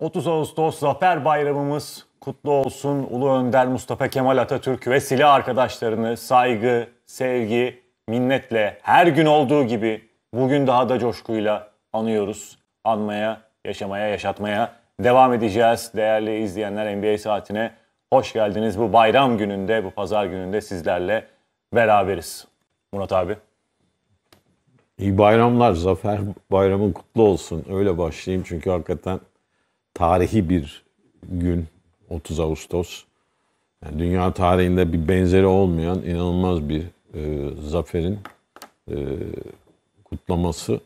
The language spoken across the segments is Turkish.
30 Ağustos Zafer Bayramımız kutlu olsun. Ulu Önder Mustafa Kemal Atatürk ve silah arkadaşlarını saygı, sevgi, minnetle her gün olduğu gibi bugün daha da coşkuyla anıyoruz. Anmaya, yaşamaya, yaşatmaya devam edeceğiz. Değerli izleyenler NBA saatine hoş geldiniz. Bu bayram gününde, bu pazar gününde sizlerle beraberiz. Murat abi. İyi bayramlar, Zafer Bayramın kutlu olsun. Öyle başlayayım çünkü hakikaten tarihi bir gün 30 Ağustos. Yani dünya tarihinde bir benzeri olmayan inanılmaz bir e, zaferin e, kutlaması.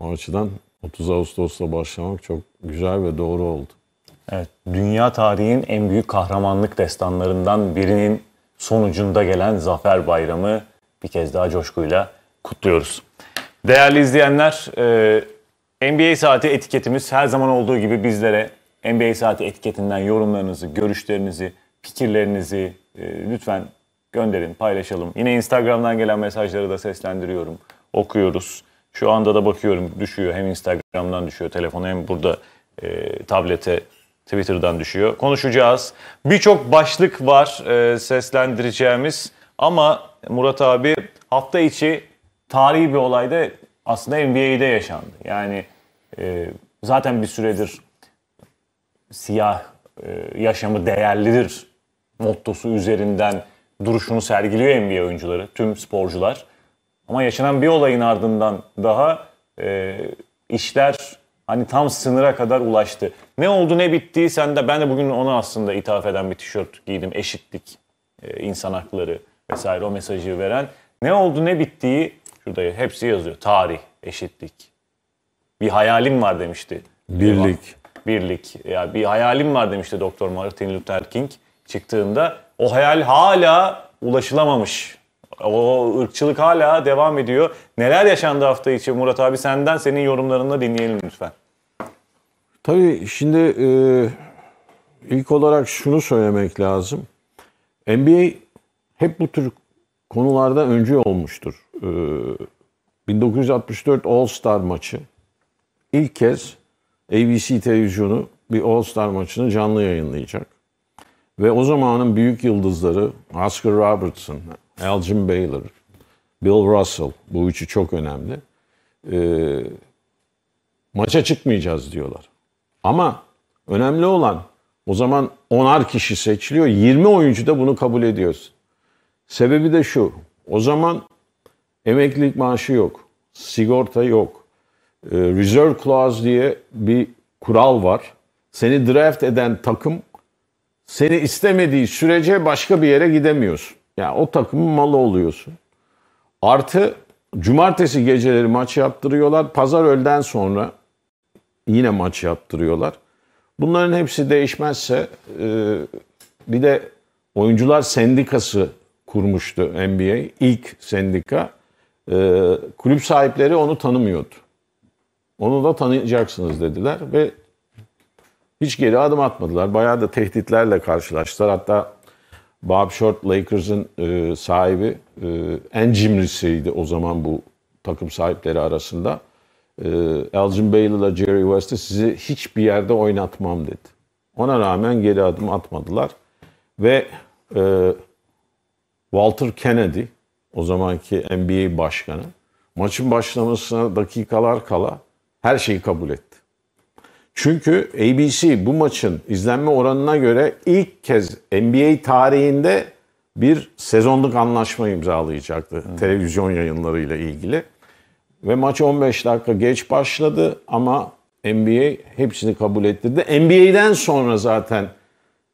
O açıdan 30 Ağustos'ta başlamak çok güzel ve doğru oldu. Evet, dünya tarihin en büyük kahramanlık destanlarından birinin sonucunda gelen Zafer Bayramı bir kez daha coşkuyla kutluyoruz. Değerli izleyenler, e, NBA Saati etiketimiz her zaman olduğu gibi bizlere NBA Saati etiketinden yorumlarınızı, görüşlerinizi, fikirlerinizi e, lütfen gönderin, paylaşalım. Yine Instagram'dan gelen mesajları da seslendiriyorum, okuyoruz. Şu anda da bakıyorum düşüyor. Hem Instagram'dan düşüyor telefonu hem burada e, tablete Twitter'dan düşüyor. Konuşacağız. Birçok başlık var e, seslendireceğimiz ama Murat abi hafta içi tarihi bir olayda aslında NBA'de yaşandı. Yani e, zaten bir süredir siyah e, yaşamı değerlidir mottosu üzerinden duruşunu sergiliyor NBA oyuncuları, tüm sporcular. Ama yaşanan bir olayın ardından daha e, işler hani tam sınıra kadar ulaştı. Ne oldu ne bitti sen de ben de bugün ona aslında ithaf eden bir tişört giydim. Eşitlik, insan hakları vesaire o mesajı veren. Ne oldu ne bittiği Şurada hepsi yazıyor. Tarih, eşitlik. Bir hayalim var demişti. Birlik. Birlik. Ya bir hayalim var demişti Doktor Martin Luther King çıktığında. O hayal hala ulaşılamamış. O ırkçılık hala devam ediyor. Neler yaşandı hafta içi Murat abi senden senin yorumlarını dinleyelim lütfen. Tabii şimdi e, ilk olarak şunu söylemek lazım. NBA hep bu tür konularda öncü olmuştur. 1964 All Star maçı. ilk kez ABC televizyonu bir All Star maçını canlı yayınlayacak. Ve o zamanın büyük yıldızları Oscar Robertson, Elgin Baylor, Bill Russell bu üçü çok önemli. Ee, maça çıkmayacağız diyorlar. Ama önemli olan o zaman onar kişi seçiliyor. 20 oyuncu da bunu kabul ediyoruz. Sebebi de şu. O zaman Emeklilik maaşı yok. Sigorta yok. Ee, reserve clause diye bir kural var. Seni draft eden takım seni istemediği sürece başka bir yere gidemiyorsun. Yani o takımın malı oluyorsun. Artı cumartesi geceleri maç yaptırıyorlar. Pazar öğleden sonra yine maç yaptırıyorlar. Bunların hepsi değişmezse e, bir de oyuncular sendikası kurmuştu NBA. ilk sendika e, kulüp sahipleri onu tanımıyordu. Onu da tanıyacaksınız dediler ve hiç geri adım atmadılar. Bayağı da tehditlerle karşılaştılar. Hatta Bob Short Lakers'ın e, sahibi e, en cimrisiydi o zaman bu takım sahipleri arasında. E, Elgin Bayley ile Jerry West'i sizi hiçbir yerde oynatmam dedi. Ona rağmen geri adım atmadılar. Ve e, Walter Kennedy o zamanki NBA başkanı maçın başlamasına dakikalar kala her şeyi kabul etti. Çünkü ABC bu maçın izlenme oranına göre ilk kez NBA tarihinde bir sezonluk anlaşma imzalayacaktı hmm. televizyon yayınlarıyla ilgili. Ve maç 15 dakika geç başladı ama NBA hepsini kabul ettirdi. NBA'den sonra zaten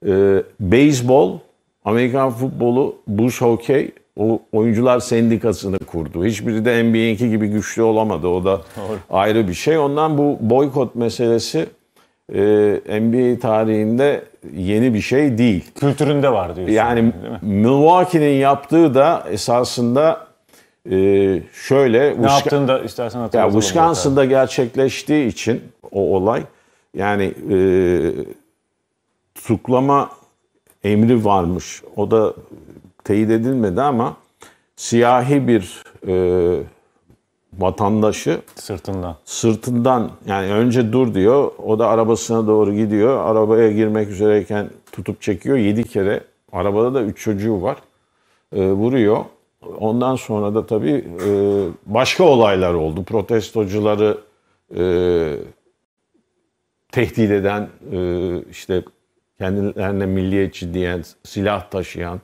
e, beyzbol, Amerikan futbolu, buz hokey o oyuncular sendikasını kurdu. Hiçbiri de NBA'inki gibi güçlü olamadı. O da Doğru. ayrı bir şey. Ondan bu boykot meselesi e, NBA tarihinde yeni bir şey değil. Kültüründe var diyorsun. Yani, Milwaukee'nin yaptığı da esasında e, şöyle... Ne Uska- yaptığını da istersen hatırlatalım. Wisconsin'da gerçekleştiği için o olay yani e, tutuklama emri varmış. O da teyit edilmedi ama siyahi bir e, vatandaşı sırtından sırtından yani önce dur diyor. O da arabasına doğru gidiyor. Arabaya girmek üzereyken tutup çekiyor. Yedi kere arabada da üç çocuğu var. E, vuruyor. Ondan sonra da tabii e, başka olaylar oldu. Protestocuları e, tehdit eden e, işte kendilerine milliyetçi diyen, silah taşıyan,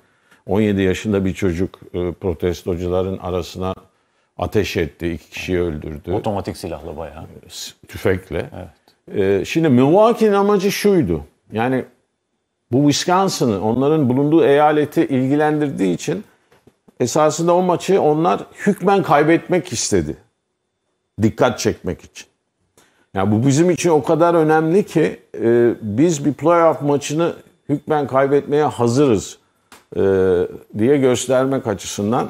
17 yaşında bir çocuk e, protestocuların arasına ateş etti. iki kişiyi öldürdü. Otomatik silahla bayağı. E, tüfekle. Evet. E, şimdi Milwaukee'nin amacı şuydu. Yani bu Wisconsin'ı onların bulunduğu eyaleti ilgilendirdiği için esasında o maçı onlar hükmen kaybetmek istedi. Dikkat çekmek için. Yani bu bizim için o kadar önemli ki e, biz bir playoff maçını hükmen kaybetmeye hazırız. E, diye göstermek açısından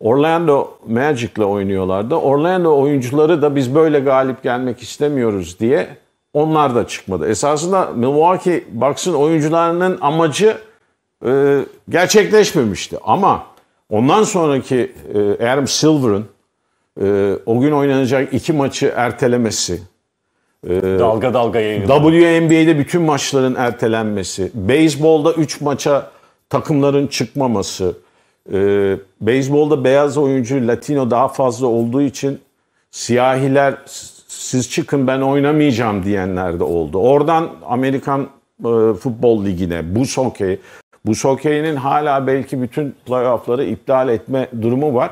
Orlando Magic'le oynuyorlardı. Orlando oyuncuları da biz böyle galip gelmek istemiyoruz diye onlar da çıkmadı. Esasında Milwaukee Bucks'ın oyuncularının amacı e, gerçekleşmemişti. Ama ondan sonraki e, Adam Silver'ın e, o gün oynanacak iki maçı ertelemesi, e, dalga dalga yayınlandı. WNBA'de bütün maçların ertelenmesi, beyzbolda üç maça takımların çıkmaması, e, beyzbolda beyaz oyuncu Latino daha fazla olduğu için siyahiler siz çıkın ben oynamayacağım diyenler de oldu. Oradan Amerikan e, Futbol Ligi'ne, buz hokeyi, buz hokeyinin hala belki bütün playoff'ları iptal etme durumu var.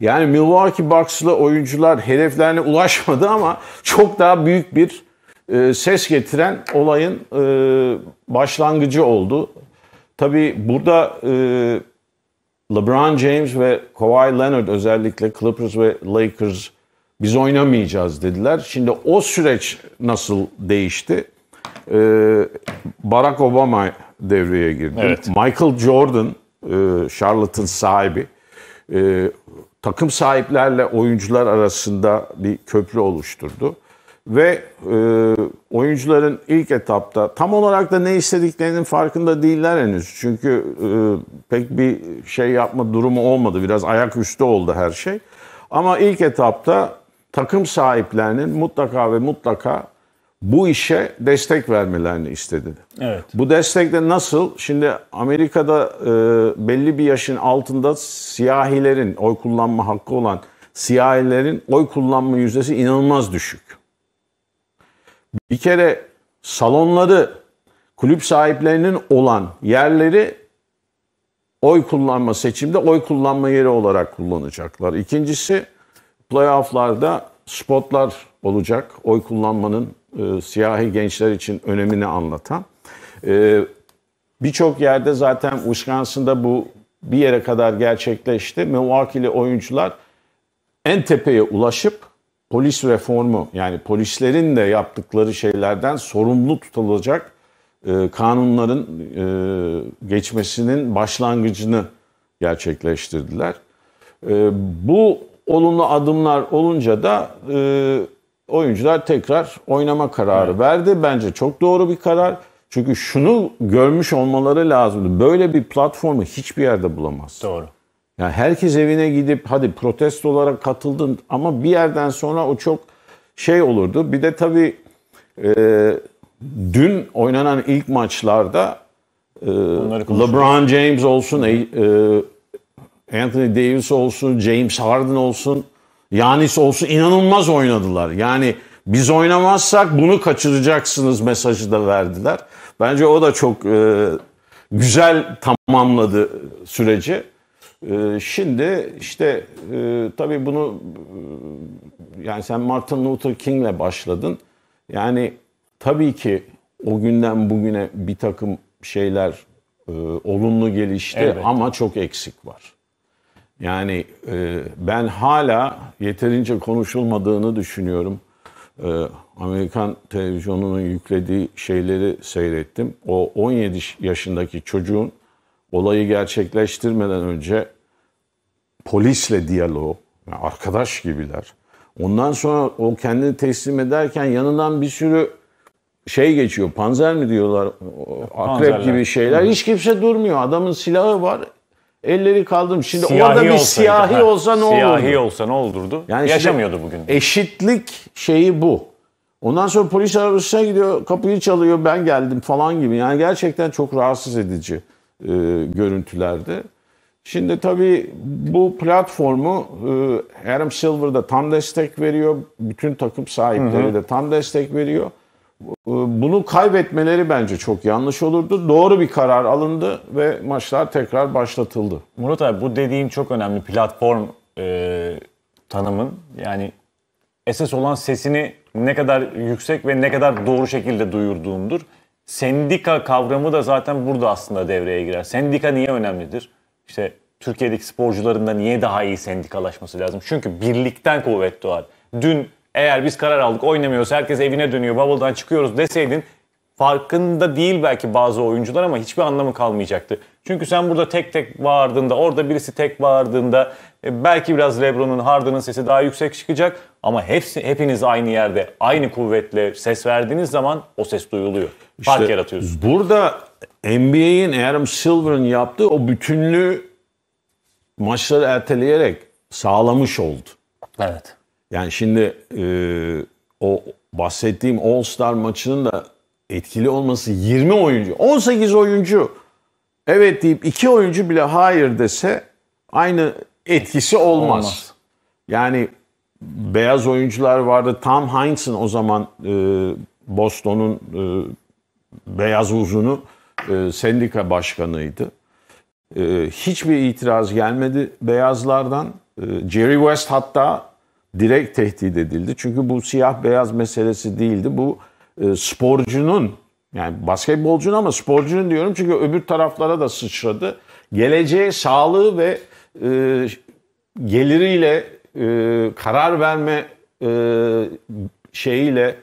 Yani Milwaukee Bucks'lı oyuncular hedeflerine ulaşmadı ama çok daha büyük bir e, ses getiren olayın e, başlangıcı oldu. Tabii burada e, LeBron James ve Kawhi Leonard özellikle Clippers ve Lakers biz oynamayacağız dediler. Şimdi o süreç nasıl değişti? E, Barack Obama devreye girdi. Evet. Michael Jordan, e, Charlotte'ın sahibi, e, takım sahiplerle oyuncular arasında bir köprü oluşturdu. Ve e, oyuncuların ilk etapta tam olarak da ne istediklerinin farkında değiller henüz. Çünkü e, pek bir şey yapma durumu olmadı. Biraz ayaküstü oldu her şey. Ama ilk etapta takım sahiplerinin mutlaka ve mutlaka bu işe destek vermelerini istedi. Evet. Bu destek de nasıl? Şimdi Amerika'da e, belli bir yaşın altında siyahilerin oy kullanma hakkı olan siyahilerin oy kullanma yüzdesi inanılmaz düşük. Bir kere salonları kulüp sahiplerinin olan yerleri oy kullanma seçimde oy kullanma yeri olarak kullanacaklar. İkincisi playofflarda spotlar olacak. Oy kullanmanın e, siyahi gençler için önemini anlatan. E, Birçok yerde zaten Wisconsin'da bu bir yere kadar gerçekleşti. Milwaukee'li oyuncular en tepeye ulaşıp polis reformu yani polislerin de yaptıkları şeylerden sorumlu tutulacak e, kanunların e, geçmesinin başlangıcını gerçekleştirdiler. E, bu olumlu adımlar olunca da e, oyuncular tekrar oynama kararı verdi. Bence çok doğru bir karar. Çünkü şunu görmüş olmaları lazımdı. Böyle bir platformu hiçbir yerde bulamaz. Doğru. Yani herkes evine gidip hadi protesto olarak katıldın ama bir yerden sonra o çok şey olurdu. Bir de tabii e, dün oynanan ilk maçlarda e, LeBron James olsun, e, e, Anthony Davis olsun, James Harden olsun, Yanis olsun inanılmaz oynadılar. Yani biz oynamazsak bunu kaçıracaksınız mesajı da verdiler. Bence o da çok e, güzel tamamladı süreci. Ee, şimdi işte e, tabii bunu e, yani sen Martin Luther King'le başladın. Yani tabii ki o günden bugüne bir takım şeyler e, olumlu gelişti evet. ama çok eksik var. Yani ben hala yeterince konuşulmadığını düşünüyorum. Amerikan televizyonunun yüklediği şeyleri seyrettim. O 17 yaşındaki çocuğun olayı gerçekleştirmeden önce polisle diyalog, yani arkadaş gibiler. Ondan sonra o kendini teslim ederken yanından bir sürü şey geçiyor. Panzer mi diyorlar? Panzerler. Akrep gibi şeyler. Hiç kimse durmuyor. Adamın silahı var. Elleri kaldım. Şimdi siyahi orada bir olsaydı, siyahi ha. olsa ne olurdu? Siyahi olsa ne olurdu? Yani Yaşamıyordu bugün. Eşitlik şeyi bu. Ondan sonra polis arabasına gidiyor, kapıyı çalıyor, ben geldim falan gibi. Yani gerçekten çok rahatsız edici e, görüntülerde. Şimdi tabii bu platformu e, Adam Silver da tam destek veriyor. Bütün takım sahipleri hı hı. de tam destek veriyor. E, bunu kaybetmeleri bence çok yanlış olurdu. Doğru bir karar alındı ve maçlar tekrar başlatıldı. Murat abi bu dediğin çok önemli platform e, tanımın. Yani esas olan sesini ne kadar yüksek ve ne kadar doğru şekilde duyurduğundur. Sendika kavramı da zaten burada aslında devreye girer. Sendika niye önemlidir? İşte Türkiye'deki sporcuların da niye daha iyi sendikalaşması lazım? Çünkü birlikten kuvvet doğar. Dün eğer biz karar aldık oynamıyoruz herkes evine dönüyor bubble'dan çıkıyoruz deseydin farkında değil belki bazı oyuncular ama hiçbir anlamı kalmayacaktı. Çünkü sen burada tek tek bağırdığında, orada birisi tek bağırdığında e, belki biraz LeBron'un, Harden'ın sesi daha yüksek çıkacak ama hepsi hepiniz aynı yerde, aynı kuvvetle ses verdiğiniz zaman o ses duyuluyor. İşte Fark yaratıyorsun. Burada NBA'in Adam Silver'ın yaptığı o bütünlüğü maçları erteleyerek sağlamış oldu. Evet. Yani şimdi e, o bahsettiğim All Star maçının da etkili olması 20 oyuncu. 18 oyuncu evet deyip 2 oyuncu bile hayır dese aynı etkisi olmaz. olmaz. Yani beyaz oyuncular vardı. Tam Hines'ın o zaman e, Boston'un e, Beyaz Uzun'u e, sendika başkanıydı. E, hiçbir itiraz gelmedi Beyazlardan. E, Jerry West hatta direkt tehdit edildi. Çünkü bu siyah beyaz meselesi değildi. Bu e, sporcunun yani basketbolcunun ama sporcunun diyorum çünkü öbür taraflara da sıçradı. Geleceği, sağlığı ve e, geliriyle e, karar verme e, şeyiyle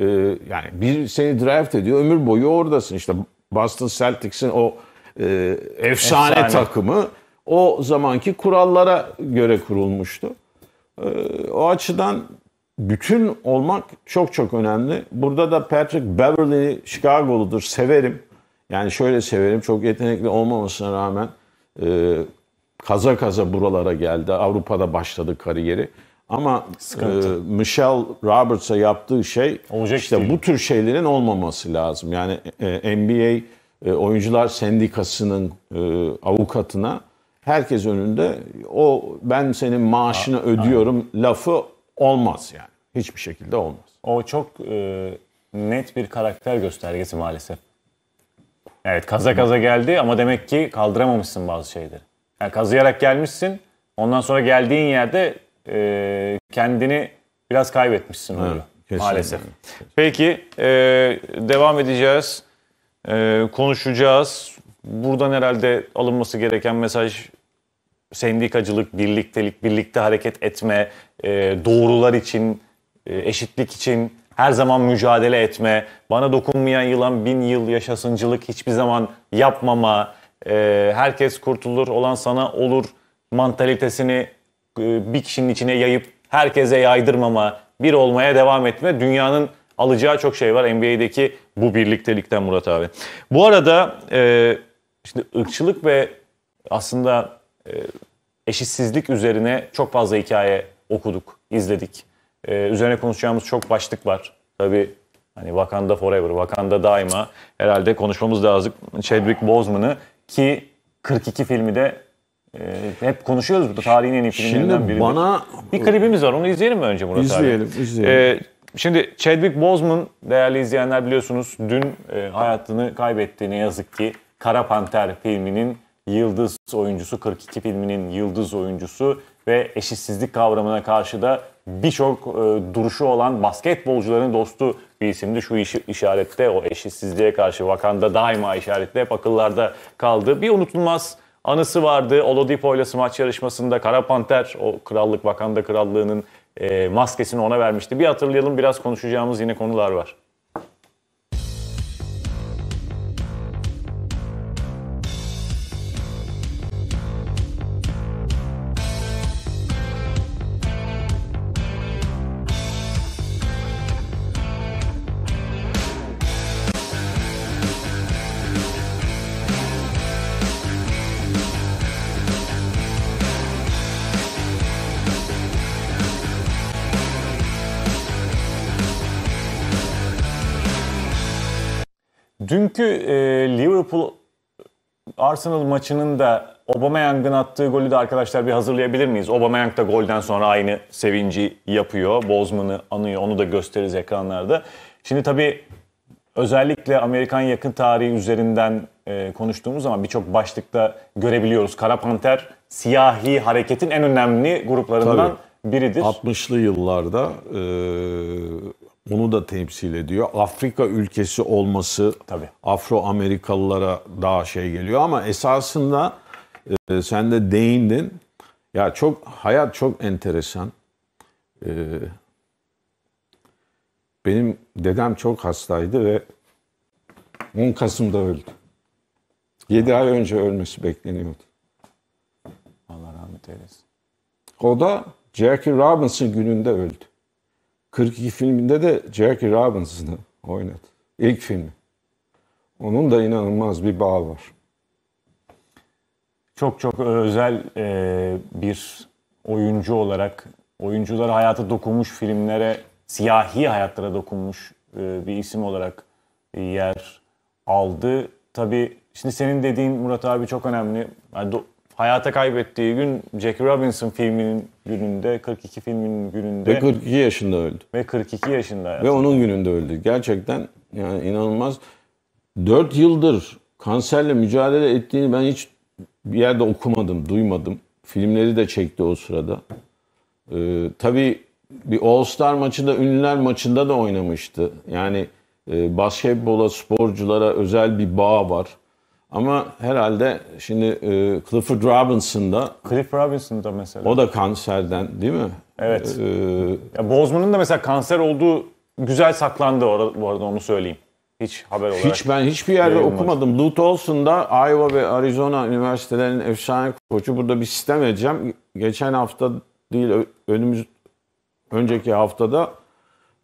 e, yani bir seni draft ediyor ömür boyu oradasın. İşte Boston Celtics'in o e, efsane, efsane takımı o zamanki kurallara göre kurulmuştu. E, o açıdan bütün olmak çok çok önemli. Burada da Patrick Beverly Chicago'ludur. Severim. Yani şöyle severim. Çok yetenekli olmamasına rağmen e, kaza kaza buralara geldi. Avrupa'da başladı kariyeri. Ama Sıkıntı. e, Michelle Roberts'a yaptığı şey Olacak işte değil. bu tür şeylerin olmaması lazım. Yani e, NBA e, oyuncular sendikasının e, avukatına herkes önünde o ben senin maaşını ha, ödüyorum aynen. lafı olmaz yani. Hiçbir şekilde olmaz. O çok e, net bir karakter göstergesi maalesef. Evet kaza kaza geldi ama demek ki kaldıramamışsın bazı şeyleri. Yani kazıyarak gelmişsin ondan sonra geldiğin yerde e, kendini biraz kaybetmişsin evet, oluyor maalesef. Peki e, devam edeceğiz, e, konuşacağız. Buradan herhalde alınması gereken mesaj sendikacılık, birliktelik, birlikte hareket etme, e, doğrular için, e, eşitlik için her zaman mücadele etme, bana dokunmayan yılan bin yıl yaşasıncılık hiçbir zaman yapmama, e, herkes kurtulur olan sana olur mantalitesini e, bir kişinin içine yayıp herkese yaydırmama, bir olmaya devam etme dünyanın alacağı çok şey var NBA'deki bu birliktelikten Murat abi. Bu arada e, şimdi ırkçılık ve aslında e, eşitsizlik üzerine çok fazla hikaye okuduk, izledik. E, üzerine konuşacağımız çok başlık var. Tabii hani Wakanda Forever, Wakanda daima herhalde konuşmamız lazım. Chadwick Boseman'ı ki 42 filmi de ee, hep konuşuyoruz burada tarihin en iyi filmlerinden biri. bana... Bir klibimiz var onu izleyelim mi önce Murat izleyelim, abi? İzleyelim, ee, Şimdi Chadwick Boseman değerli izleyenler biliyorsunuz dün e, hayatını kaybetti ne yazık ki. Kara Panter filminin yıldız oyuncusu, 42 filminin yıldız oyuncusu ve eşitsizlik kavramına karşı da birçok e, duruşu olan basketbolcuların dostu bir isimdi. Şu işi, işarette o eşitsizliğe karşı Wakanda daima işaretle hep akıllarda kaldı. Bir unutulmaz anısı vardı. Oladipo ile smaç yarışmasında Kara Panter o krallık Vakanda krallığının e, maskesini ona vermişti. Bir hatırlayalım biraz konuşacağımız yine konular var. Dünkü e, Liverpool Arsenal maçının da Aubameyang'ın attığı golü de arkadaşlar bir hazırlayabilir miyiz? Aubameyang da golden sonra aynı sevinci yapıyor. Bozman'ı anıyor. Onu da gösteririz ekranlarda. Şimdi tabii özellikle Amerikan yakın tarihi üzerinden e, konuştuğumuz zaman birçok başlıkta görebiliyoruz. Kara Panter siyahi hareketin en önemli gruplarından Tabii, biridir. 60'lı yıllarda e, onu da temsil ediyor. Afrika ülkesi olması Tabii. Afro-Amerikalılara daha şey geliyor ama esasında e, sen de değindin. Ya çok hayat çok enteresan. E, benim dedem çok hastaydı ve 10 Kasım'da öldü. 7 ay önce ölmesi bekleniyordu. Allah rahmet eylesin. O da Jackie Robinson gününde öldü. 42 filminde de Jackie Robinson'ı oynadı. İlk filmi. Onun da inanılmaz bir bağ var. Çok çok özel e, bir oyuncu olarak oyunculara hayata dokunmuş filmlere, siyahi hayatlara dokunmuş e, bir isim olarak yer aldı. Tabii şimdi senin dediğin Murat abi çok önemli. Yani do, hayata kaybettiği gün Jack Robinson filminin gününde, 42 filminin gününde. Ve 42 yaşında öldü. Ve 42 yaşında. Hayatında. Ve onun gününde öldü. Gerçekten yani inanılmaz. 4 yıldır kanserle mücadele ettiğini ben hiç bir yerde okumadım, duymadım. Filmleri de çekti o sırada. Ee, tabii bir All Star maçı ünlüler maçında da oynamıştı. Yani e, basketbola, sporculara özel bir bağ var. Ama herhalde şimdi e, Clifford Robinson'da Cliff Robinson'da mesela. O da kanserden değil mi? Evet. Ee, ya Bozman'ın da mesela kanser olduğu güzel saklandı bu arada onu söyleyeyim. Hiç haber olarak. Hiç ben hiçbir yerde okumadım. Lou Olson'da Iowa ve Arizona üniversitelerinin efsane koçu burada bir sistem edeceğim. Geçen hafta değil önümüz önceki haftada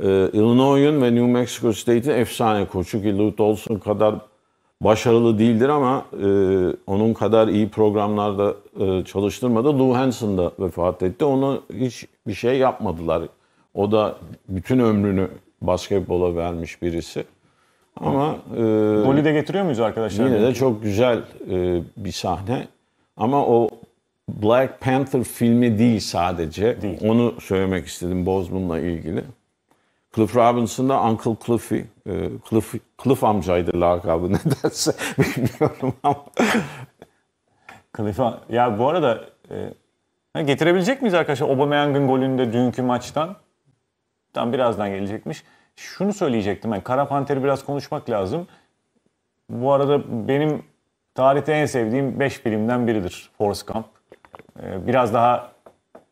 e, Illinois'un ve New Mexico State'in efsane koçu ki Lou Olson kadar başarılı değildir ama e, onun kadar iyi programlarda e, çalıştırmadı. Lou Hanson da vefat etti. Onu hiç bir şey yapmadılar. O da bütün ömrünü basketbola vermiş birisi. Ama e, golü de getiriyor muyuz arkadaşlar? Yine de çok güzel e, bir sahne. Ama o Black Panther filmi değil sadece. Değil. Onu söylemek istedim Bozman'la ilgili. Cliff Robinson'da Uncle Cliffy, e, Cliff, Cliff amcaydı lakabı nedense bilmiyorum ama. Cliff, ya bu arada e, getirebilecek miyiz arkadaşlar Aubameyang'ın golünde dünkü maçtan? Tam birazdan gelecekmiş. Şunu söyleyecektim. Yani Kara Panter'i biraz konuşmak lazım. Bu arada benim tarihte en sevdiğim 5 bilimden biridir Forrest Gump. E, biraz daha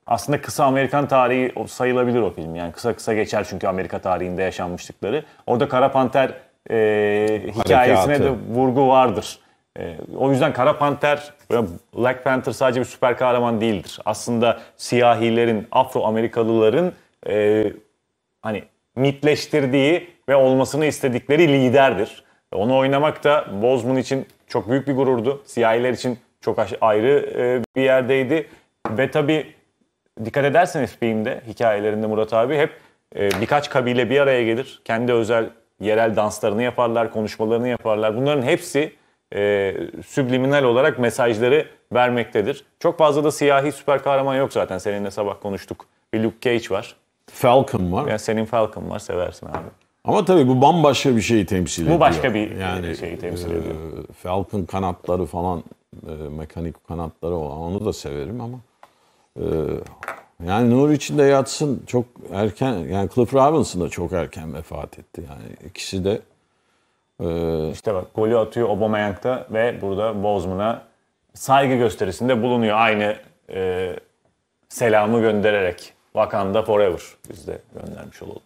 aslında kısa Amerikan tarihi sayılabilir o film. Yani kısa kısa geçer çünkü Amerika tarihinde yaşanmışlıkları. Orada Kara Panter e, hikayesine de vurgu vardır. E, o yüzden Kara Panter, Black Panther sadece bir süper kahraman değildir. Aslında siyahilerin, Afro-Amerikalıların e, hani mitleştirdiği ve olmasını istedikleri liderdir. Onu oynamak da Bozman için çok büyük bir gururdu. Siyahiler için çok ayrı e, bir yerdeydi. Ve tabii dikkat ederseniz filmde, hikayelerinde Murat abi hep e, birkaç kabile bir araya gelir. Kendi özel yerel danslarını yaparlar, konuşmalarını yaparlar. Bunların hepsi e, sübliminal olarak mesajları vermektedir. Çok fazla da siyahi süper kahraman yok zaten. Seninle sabah konuştuk. Bir Luke Cage var. Falcon var. Yani senin Falcon var seversin abi. Ama tabii bu bambaşka bir şeyi temsil ediyor. Bu başka bir yani, şeyi temsil e, ediyor. E, Falcon kanatları falan, e, mekanik kanatları olan onu da severim ama ee, yani nur içinde yatsın çok erken yani Cliff Robinson da çok erken vefat etti yani ikisi de e... işte bak golü atıyor Aubameyang'da ve burada Bozman'a saygı gösterisinde bulunuyor aynı e, selamı göndererek Wakanda Forever biz de göndermiş olalım.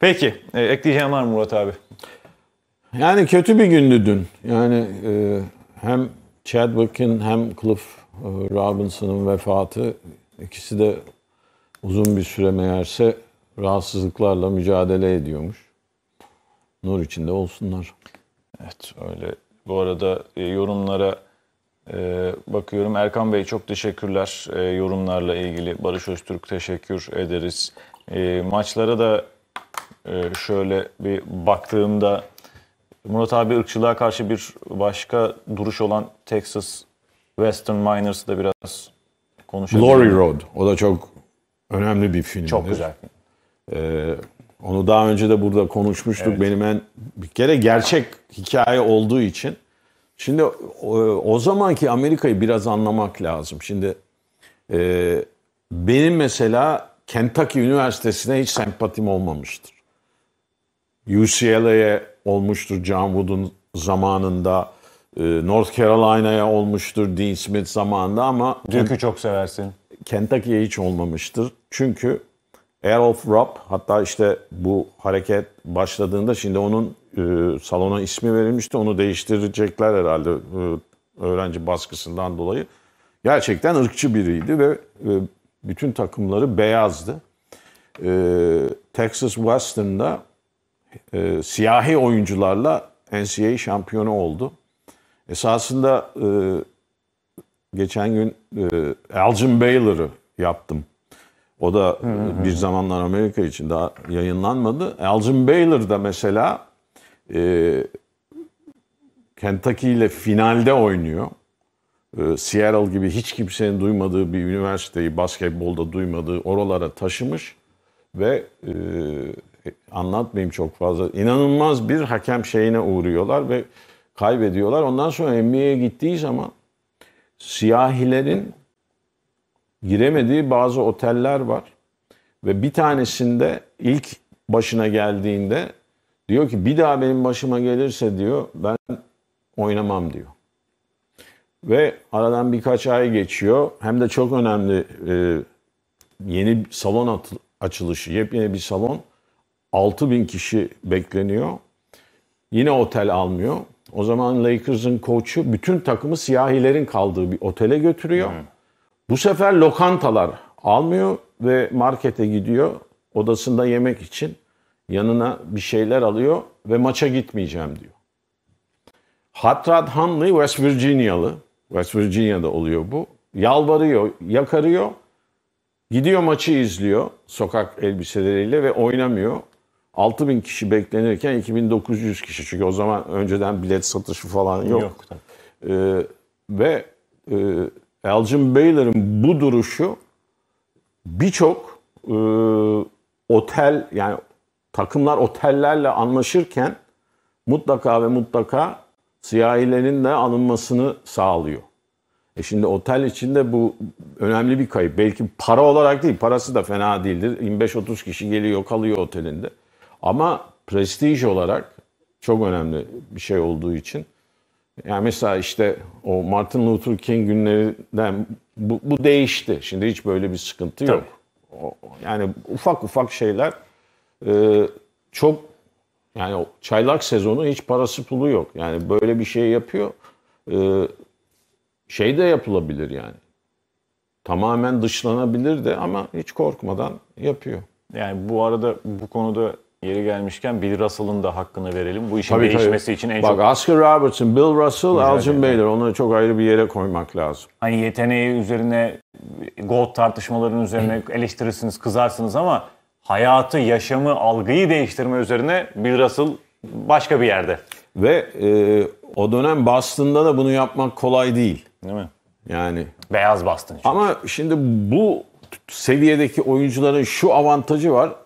Peki e, ekleyeceğim var Murat abi? Yani kötü bir gündü dün. Yani e, hem Chadwick'in hem Cliff ee, Robinson'ın vefatı ikisi de uzun bir süre meğerse rahatsızlıklarla mücadele ediyormuş. Nur içinde olsunlar. Evet öyle. Bu arada e, yorumlara ee, bakıyorum Erkan Bey çok teşekkürler ee, yorumlarla ilgili. Barış Öztürk teşekkür ederiz. Ee, maçlara da e, şöyle bir baktığımda Murat abi ırkçılığa karşı bir başka duruş olan Texas Western Miners'ı da biraz konuşalım. Glory Road. O da çok önemli bir filmdir. Çok güzel Ee, onu daha önce de burada konuşmuştuk. Evet. Benim en bir kere gerçek hikaye olduğu için. Şimdi o, o zamanki Amerika'yı biraz anlamak lazım. Şimdi e, benim mesela Kentucky Üniversitesi'ne hiç sempatim olmamıştır. UCLA'ye olmuştur John Wood'un zamanında. Ee, North Carolina'ya olmuştur Dean Smith zamanında ama... Duke'u çok seversin. Kentucky'ye hiç olmamıştır. Çünkü Errol Rupp hatta işte bu hareket başladığında şimdi onun e, salona ismi verilmişti. Onu değiştirecekler herhalde e, öğrenci baskısından dolayı. Gerçekten ırkçı biriydi ve e, bütün takımları beyazdı. E, Texas Western'da e, siyahi oyuncularla NCAA şampiyonu oldu. Esasında e, geçen gün e, Elgin Baylor'ı yaptım. O da e, hı hı. bir zamanlar Amerika için daha yayınlanmadı. Elgin Baylor da mesela e, Kentucky ile finalde oynuyor. E, Seattle gibi hiç kimsenin duymadığı bir üniversiteyi basketbolda duymadığı oralara taşımış ve e, anlatmayayım çok fazla. İnanılmaz bir hakem şeyine uğruyorlar ve kaybediyorlar. Ondan sonra NBA'ye gittiği zaman siyahilerin giremediği bazı oteller var. Ve bir tanesinde ilk başına geldiğinde diyor ki bir daha benim başıma gelirse diyor ben oynamam diyor. Ve aradan birkaç ay geçiyor. Hem de çok önemli e, yeni salon açılışı, yepyeni bir salon. bin kişi bekleniyor. Yine otel almıyor. O zaman Lakers'ın koçu bütün takımı siyahilerin kaldığı bir otele götürüyor. Hmm. Bu sefer lokantalar almıyor ve markete gidiyor odasında yemek için. Yanına bir şeyler alıyor ve maça gitmeyeceğim diyor. Hatrat Hanley West Virginia'lı. West Virginia'da oluyor bu. Yalvarıyor, yakarıyor. Gidiyor maçı izliyor sokak elbiseleriyle ve oynamıyor. 6 bin kişi beklenirken 2900 kişi. Çünkü o zaman önceden bilet satışı falan yok. yok ee, ve e, Elgin Baylor'ın bu duruşu birçok e, otel yani takımlar otellerle anlaşırken mutlaka ve mutlaka siyahilerin de alınmasını sağlıyor. E şimdi otel içinde bu önemli bir kayıp. Belki para olarak değil, parası da fena değildir. 25-30 kişi geliyor, kalıyor otelinde. Ama prestij olarak çok önemli bir şey olduğu için yani mesela işte o Martin Luther King günlerinden bu, bu değişti. Şimdi hiç böyle bir sıkıntı Tabii. yok. O, yani ufak ufak şeyler e, çok yani çaylak sezonu hiç parası pulu yok. Yani böyle bir şey yapıyor. E, şey de yapılabilir yani. Tamamen dışlanabilir de ama hiç korkmadan yapıyor. Yani bu arada bu konuda Yeri gelmişken Bill Russell'ın da hakkını verelim. Bu işin tabii, değişmesi tabii. için en Bak, çok... Bak Oscar Robertson, Bill Russell, Güzel Elgin Baylor onları çok ayrı bir yere koymak lazım. Hani yeteneği üzerine, GOAT tartışmalarının üzerine eleştirirsiniz, kızarsınız ama hayatı, yaşamı, algıyı değiştirme üzerine Bill Russell başka bir yerde. Ve e, o dönem Boston'da da bunu yapmak kolay değil. Değil mi? Yani. Beyaz Boston. Çünkü. Ama şimdi bu seviyedeki oyuncuların şu avantajı var.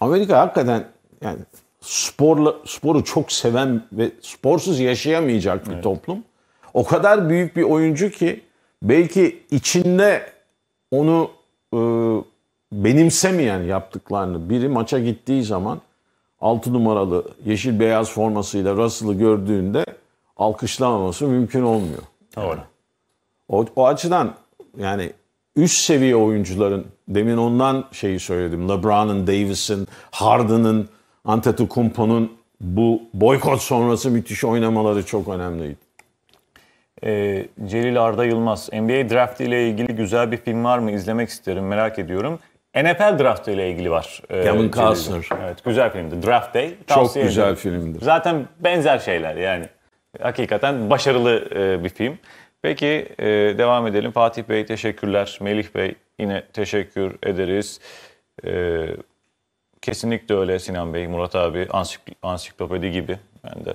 Amerika hakikaten yani sporla sporu çok seven ve sporsuz yaşayamayacak bir evet. toplum. O kadar büyük bir oyuncu ki belki içinde onu e, benimsemeyen yaptıklarını biri maça gittiği zaman 6 numaralı yeşil beyaz formasıyla Russell'ı gördüğünde alkışlamaması mümkün olmuyor. Doğru. Yani. O, o açıdan yani üst seviye oyuncuların demin ondan şeyi söyledim. LeBron'ın, Davis'in, Harden'ın, Antetokounmpo'nun bu boykot sonrası müthiş oynamaları çok önemliydi. E, Celil Arda Yılmaz, NBA draft ile ilgili güzel bir film var mı? İzlemek isterim, merak ediyorum. NFL draft ile ilgili var. E, Kevin Costner. Evet, güzel filmdi. Draft Day. Çok güzel ederim. filmdir. Zaten benzer şeyler yani. Hakikaten başarılı e, bir film. Peki e, devam edelim. Fatih Bey teşekkürler. Melih Bey yine teşekkür ederiz. E, kesinlikle öyle Sinan Bey, Murat abi ansikl ansiklopedi gibi. Ben de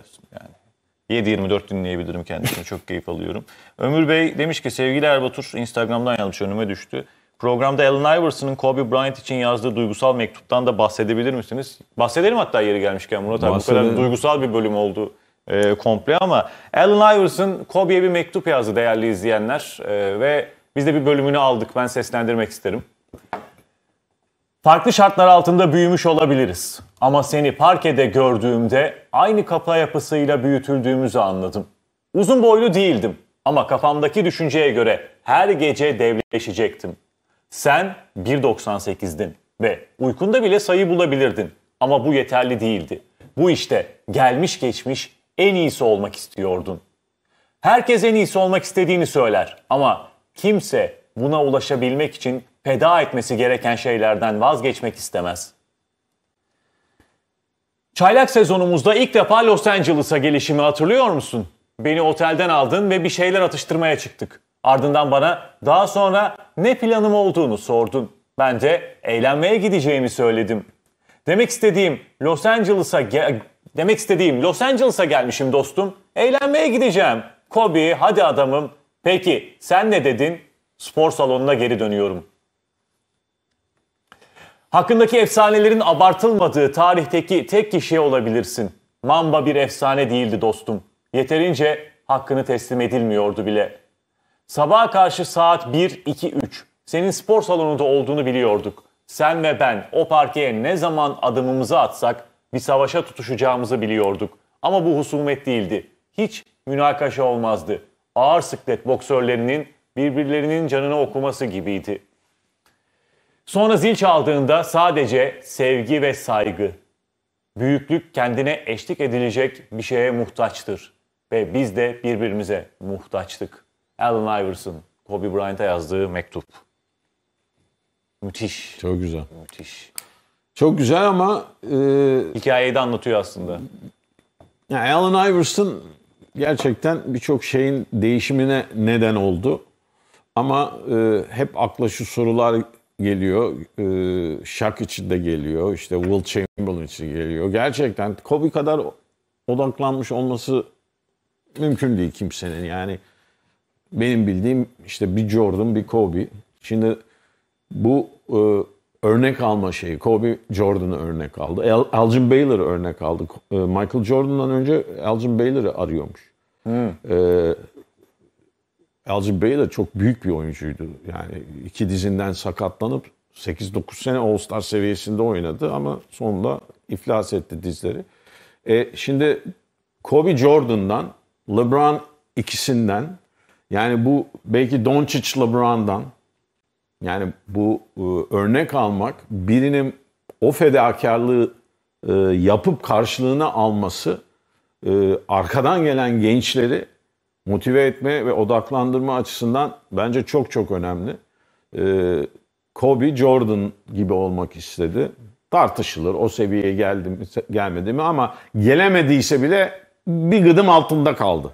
yani 7-24 dinleyebilirim kendisini. Çok keyif alıyorum. Ömür Bey demiş ki sevgili Erbatur Instagram'dan yanlış önüme düştü. Programda Allen Iverson'ın Kobe Bryant için yazdığı duygusal mektuptan da bahsedebilir misiniz? Bahsedelim hatta yeri gelmişken Murat abi. Bu kadar duygusal bir bölüm oldu e, komple ama Allen Iverson Kobe'ye bir mektup yazdı değerli izleyenler e, ve biz de bir bölümünü aldık. Ben seslendirmek isterim. Farklı şartlar altında büyümüş olabiliriz. Ama seni parkede gördüğümde aynı kafa yapısıyla büyütüldüğümüzü anladım. Uzun boylu değildim ama kafamdaki düşünceye göre her gece devleşecektim. Sen 1.98'din ve uykunda bile sayı bulabilirdin ama bu yeterli değildi. Bu işte gelmiş geçmiş en iyisi olmak istiyordun. Herkes en iyisi olmak istediğini söyler ama kimse buna ulaşabilmek için feda etmesi gereken şeylerden vazgeçmek istemez. Çaylak sezonumuzda ilk defa Los Angeles'a gelişimi hatırlıyor musun? Beni otelden aldın ve bir şeyler atıştırmaya çıktık. Ardından bana daha sonra ne planım olduğunu sordun. Ben de eğlenmeye gideceğimi söyledim. Demek istediğim Los Angeles'a Demek istediğim Los Angeles'a gelmişim dostum. Eğlenmeye gideceğim. Kobe hadi adamım. Peki sen ne dedin? Spor salonuna geri dönüyorum. Hakkındaki efsanelerin abartılmadığı tarihteki tek kişi olabilirsin. Mamba bir efsane değildi dostum. Yeterince hakkını teslim edilmiyordu bile. Sabaha karşı saat 1, 2, 3. Senin spor salonunda olduğunu biliyorduk. Sen ve ben o parkeye ne zaman adımımızı atsak bir savaşa tutuşacağımızı biliyorduk. Ama bu husumet değildi. Hiç münakaşa olmazdı. Ağır sıklet boksörlerinin birbirlerinin canını okuması gibiydi. Sonra zil çaldığında sadece sevgi ve saygı. Büyüklük kendine eşlik edilecek bir şeye muhtaçtır. Ve biz de birbirimize muhtaçtık. Allen Iverson, Kobe Bryant'a yazdığı mektup. Müthiş. Çok güzel. Müthiş. Çok güzel ama... E, Hikayeyi de anlatıyor aslında. Yani Allen Iverson gerçekten birçok şeyin değişimine neden oldu. Ama e, hep akla şu sorular geliyor. E, Şak için de geliyor. İşte Will Chamberlain için geliyor. Gerçekten Kobe kadar odaklanmış olması mümkün değil kimsenin. Yani benim bildiğim işte bir Jordan bir Kobe. Şimdi bu e, örnek alma şeyi. Kobe Jordan'ı örnek aldı. El, Elgin Baylor'ı örnek aldı. E, Michael Jordan'dan önce Elgin Baylor'ı arıyormuş. Hmm. Ee, Elgin Baylor çok büyük bir oyuncuydu. Yani iki dizinden sakatlanıp 8-9 sene All-Star seviyesinde oynadı ama sonunda iflas etti dizleri. E, şimdi Kobe Jordan'dan, LeBron ikisinden yani bu belki Doncic LeBron'dan yani bu e, örnek almak birinin o fedakarlığı e, yapıp karşılığını alması e, arkadan gelen gençleri motive etme ve odaklandırma açısından bence çok çok önemli. E, Kobe Jordan gibi olmak istedi. Tartışılır o seviyeye geldi mi, gelmedi mi ama gelemediyse bile bir gıdım altında kaldı.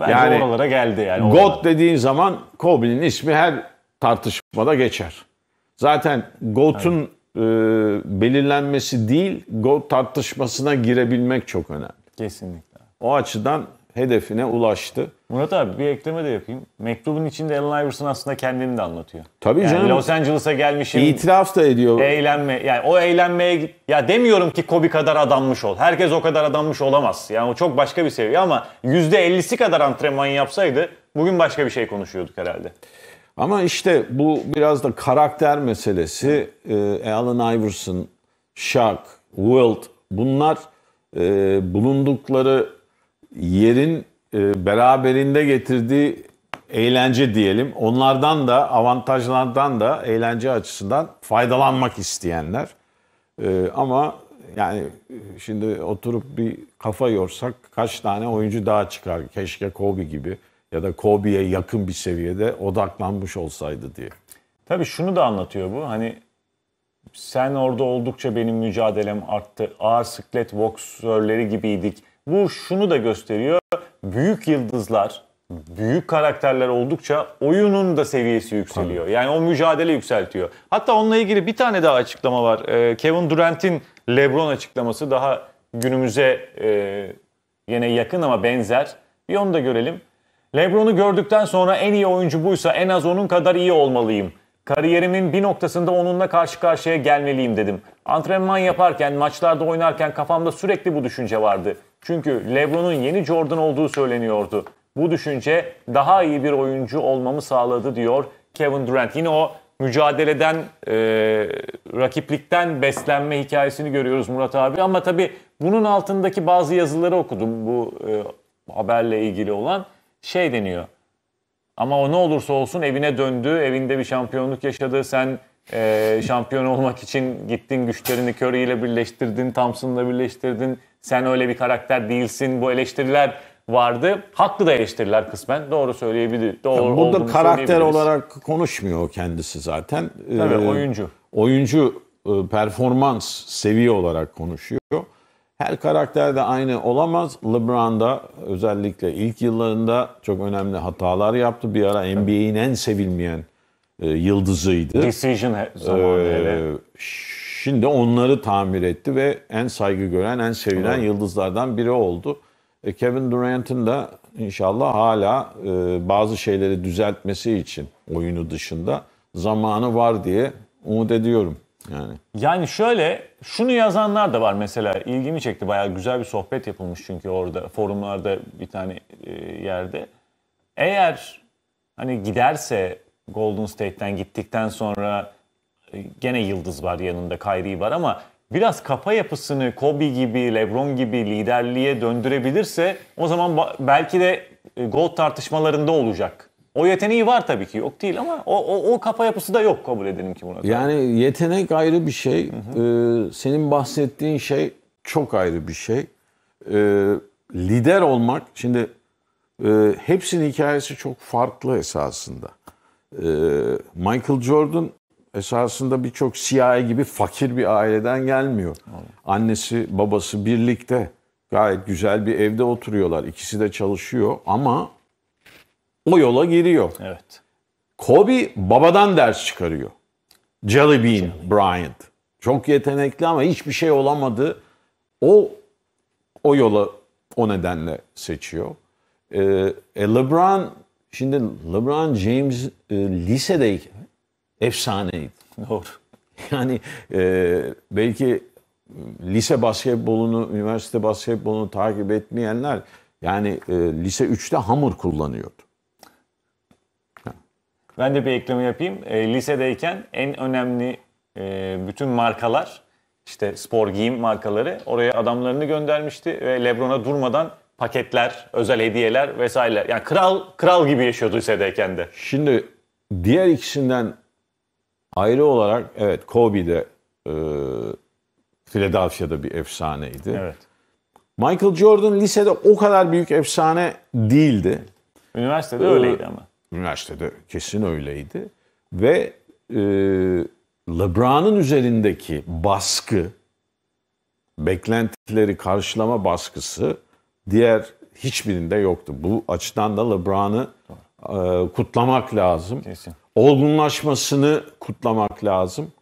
Bence yani, oralara geldi yani. Oralara. God dediğin zaman Kobe'nin ismi her tartışmada geçer. Zaten GOAT'un e, belirlenmesi değil, GOAT tartışmasına girebilmek çok önemli. Kesinlikle. O açıdan hedefine ulaştı. Murat abi bir ekleme de yapayım. Mektubun içinde Allen Iverson aslında kendini de anlatıyor. Tabii yani canım. Los Angeles'a gelmişim. İtiraf da ediyor. Eğlenme. Yani o eğlenmeye ya demiyorum ki Kobe kadar adanmış ol. Herkes o kadar adanmış olamaz. Yani o çok başka bir seviye ama %50'si kadar antrenman yapsaydı bugün başka bir şey konuşuyorduk herhalde. Ama işte bu biraz da karakter meselesi. Ee, e, Allen Iverson, Shaq, Wilt bunlar e, bulundukları yerin e, beraberinde getirdiği eğlence diyelim. Onlardan da avantajlardan da eğlence açısından faydalanmak isteyenler. E, ama yani e, şimdi oturup bir kafa yorsak kaç tane oyuncu daha çıkar? Keşke Kobe gibi ya da Kobe'ye yakın bir seviyede odaklanmış olsaydı diye. Tabii şunu da anlatıyor bu. Hani sen orada oldukça benim mücadelem arttı. Ağır siklet boksörleri gibiydik. Bu şunu da gösteriyor. Büyük yıldızlar, büyük karakterler oldukça oyunun da seviyesi yükseliyor. Tabii. Yani o mücadele yükseltiyor. Hatta onunla ilgili bir tane daha açıklama var. Ee, Kevin Durant'in LeBron açıklaması daha günümüze e, yine yakın ama benzer. Bir onu da görelim. Lebron'u gördükten sonra en iyi oyuncu buysa en az onun kadar iyi olmalıyım. Kariyerimin bir noktasında onunla karşı karşıya gelmeliyim dedim. Antrenman yaparken, maçlarda oynarken kafamda sürekli bu düşünce vardı. Çünkü Lebron'un yeni Jordan olduğu söyleniyordu. Bu düşünce daha iyi bir oyuncu olmamı sağladı diyor Kevin Durant. Yine o mücadeleden, e, rakiplikten beslenme hikayesini görüyoruz Murat abi. Ama tabii bunun altındaki bazı yazıları okudum bu e, haberle ilgili olan şey deniyor. Ama o ne olursa olsun evine döndü, evinde bir şampiyonluk yaşadı. Sen e, şampiyon olmak için gittin güçlerini Curry ile birleştirdin, Thompson'la birleştirdin. Sen öyle bir karakter değilsin. Bu eleştiriler vardı. Haklı da eleştiriler kısmen. Doğru söyleyebilir. Doğru yani burada karakter olarak konuşmuyor kendisi zaten. Tabii ee, oyuncu. Oyuncu e, performans seviye olarak konuşuyor. Her karakter de aynı olamaz. LeBron da özellikle ilk yıllarında çok önemli hatalar yaptı. Bir ara NBA'in en sevilmeyen e, yıldızıydı. Decision zamanı ee, Şimdi onları tamir etti ve en saygı gören, en sevilen Doğru. yıldızlardan biri oldu. E, Kevin Durant'ın da inşallah hala e, bazı şeyleri düzeltmesi için oyunu dışında zamanı var diye umut ediyorum. Yani. Yani şöyle şunu yazanlar da var mesela ilgimi çekti bayağı güzel bir sohbet yapılmış çünkü orada forumlarda bir tane e, yerde. Eğer hani giderse Golden State'ten gittikten sonra e, gene yıldız var yanında Kyrie var ama biraz kafa yapısını Kobe gibi, LeBron gibi liderliğe döndürebilirse o zaman belki de e, gold tartışmalarında olacak. O yeteneği var tabii ki yok değil ama o, o, o kafa yapısı da yok kabul edelim ki buna. Yani yetenek ayrı bir şey. Hı hı. Ee, senin bahsettiğin şey çok ayrı bir şey. Ee, lider olmak şimdi e, hepsinin hikayesi çok farklı esasında. Ee, Michael Jordan esasında birçok CIA gibi fakir bir aileden gelmiyor. Allah. Annesi babası birlikte gayet güzel bir evde oturuyorlar. İkisi de çalışıyor ama o yola giriyor. Evet. Kobe babadan ders çıkarıyor. Jelly Bean Jelly. Bryant. Çok yetenekli ama hiçbir şey olamadı. O o yola o nedenle seçiyor. Ee, e, LeBron şimdi LeBron James e, lisedeyken efsaneydi. Doğru. Yani e, belki lise basketbolunu, üniversite basketbolunu takip etmeyenler yani e, lise 3'te hamur kullanıyordu. Ben de bir ekleme yapayım. E, lisedeyken en önemli e, bütün markalar işte spor giyim markaları oraya adamlarını göndermişti ve LeBron'a durmadan paketler, özel hediyeler vesaire. Yani kral kral gibi yaşıyordu lisedeyken de. Şimdi diğer ikisinden ayrı olarak evet Kobe de e, Philadelphia'da bir efsaneydi. Evet. Michael Jordan lisede o kadar büyük efsane değildi. Üniversitede öyleydi ama. Üniversitede kesin öyleydi. Ve e, LeBron'un üzerindeki baskı, beklentileri karşılama baskısı diğer hiçbirinde yoktu. Bu açıdan da LeBron'ı e, kutlamak lazım. Kesin. Olgunlaşmasını kutlamak lazım.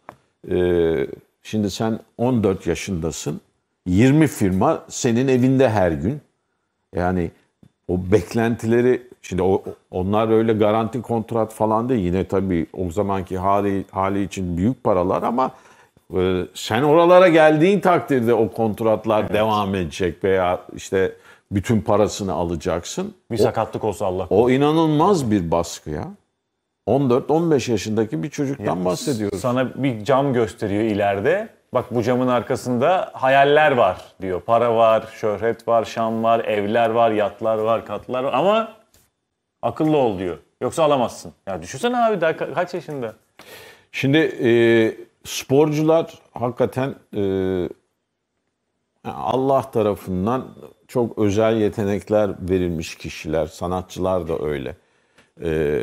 E, şimdi sen 14 yaşındasın. 20 firma senin evinde her gün. Yani o beklentileri Şimdi o, onlar öyle garanti kontrat falan değil. Yine tabii o zamanki hali, hali için büyük paralar ama e, sen oralara geldiğin takdirde o kontratlar evet. devam edecek veya işte bütün parasını alacaksın. Bir sakatlık olsa Allah korusun. O inanılmaz bir baskı ya. 14-15 yaşındaki bir çocuktan ya, bahsediyoruz. Sana bir cam gösteriyor ileride. Bak bu camın arkasında hayaller var diyor. Para var, şöhret var, şan var, evler var, yatlar var, katlar var. Ama Akıllı ol diyor. Yoksa alamazsın. Ya düşünsene abi daha kaç yaşında? Şimdi e, sporcular hakikaten e, Allah tarafından çok özel yetenekler verilmiş kişiler. Sanatçılar da öyle. E,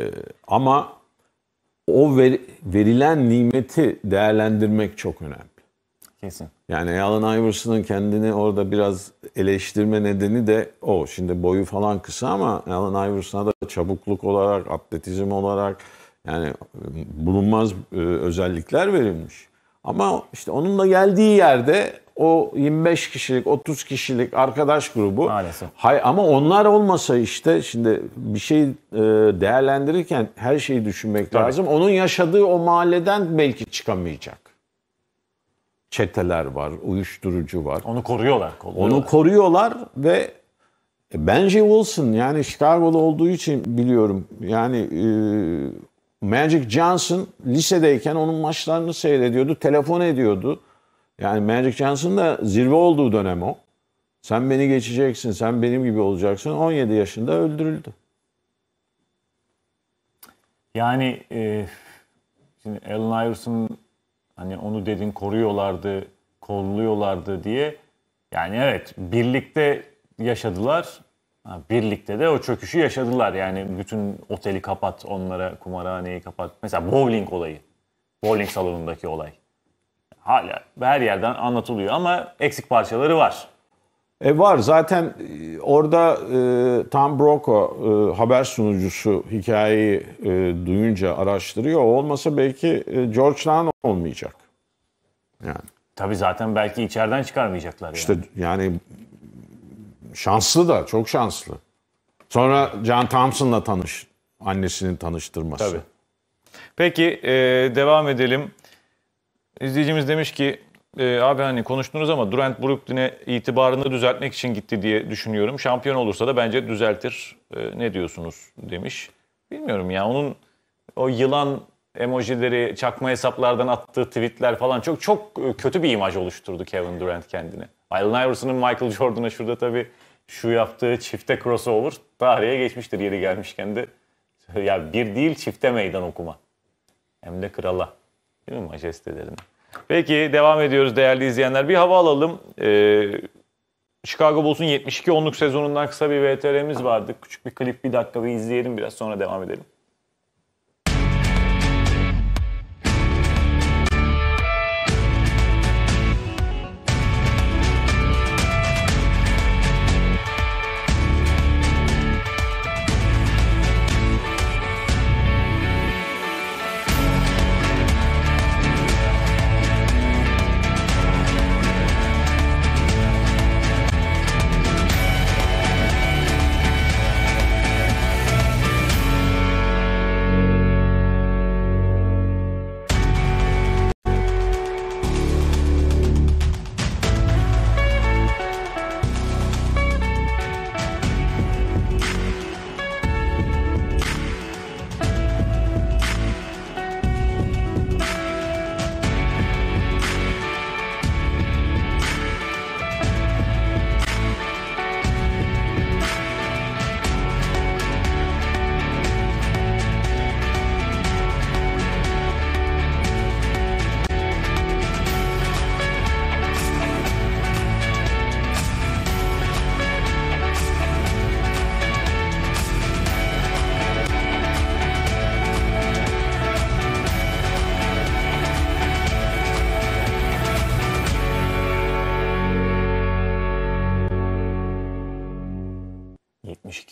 ama o ver, verilen nimeti değerlendirmek çok önemli. Kesin. Yani Alan Iverson'ın kendini orada biraz eleştirme nedeni de o. Şimdi boyu falan kısa ama Alan Iverson'a da çabukluk olarak, atletizm olarak yani ıı, bulunmaz ıı, özellikler verilmiş. Ama işte onun da geldiği yerde o 25 kişilik, 30 kişilik arkadaş grubu. Maalesef. Hay, ama onlar olmasa işte şimdi bir şey ıı, değerlendirirken her şeyi düşünmek Tabii. lazım. Onun yaşadığı o mahalleden belki çıkamayacak çeteler var, uyuşturucu var. Onu koruyorlar. koruyorlar. Onu koruyorlar ve e, bence Wilson yani Chicago'da olduğu için biliyorum. Yani e, Magic Johnson lisedeyken onun maçlarını seyrediyordu, telefon ediyordu. Yani Magic Johnson da zirve olduğu dönem o. Sen beni geçeceksin, sen benim gibi olacaksın. 17 yaşında öldürüldü. Yani e, şimdi Allen Iverson'un Hani onu dedin koruyorlardı, kolluyorlardı diye. Yani evet birlikte yaşadılar. Birlikte de o çöküşü yaşadılar. Yani bütün oteli kapat, onlara kumarhaneyi kapat. Mesela bowling olayı. Bowling salonundaki olay. Hala her yerden anlatılıyor ama eksik parçaları var. E var zaten e, orada e, Tom Broco e, haber sunucusu hikayeyi e, duyunca araştırıyor. olmasa belki e, George Lan olmayacak. Yani. Tabii zaten belki içeriden çıkarmayacaklar. Yani. İşte yani şanslı da çok şanslı. Sonra John Thompson'la tanış, annesinin tanıştırması. Tabii. Peki e, devam edelim. İzleyicimiz demiş ki e, abi hani konuştunuz ama Durant Brooklyn'e itibarını düzeltmek için gitti diye düşünüyorum. Şampiyon olursa da bence düzeltir. E, ne diyorsunuz demiş. Bilmiyorum ya onun o yılan emojileri, çakma hesaplardan attığı tweetler falan çok çok e, kötü bir imaj oluşturdu Kevin Durant kendine. Allen Iverson'ın Michael Jordan'a şurada tabii şu yaptığı çifte crossover tarihe geçmiştir yeri gelmişken de. Ya bir değil çifte meydan okuma. Hem de krala. Değil mi majestelerine? Peki devam ediyoruz değerli izleyenler. Bir hava alalım. Ee, Chicago Bulls'un 72 onluk sezonundan kısa bir VTR'miz vardı. Küçük bir klip bir dakika bir izleyelim biraz sonra devam edelim.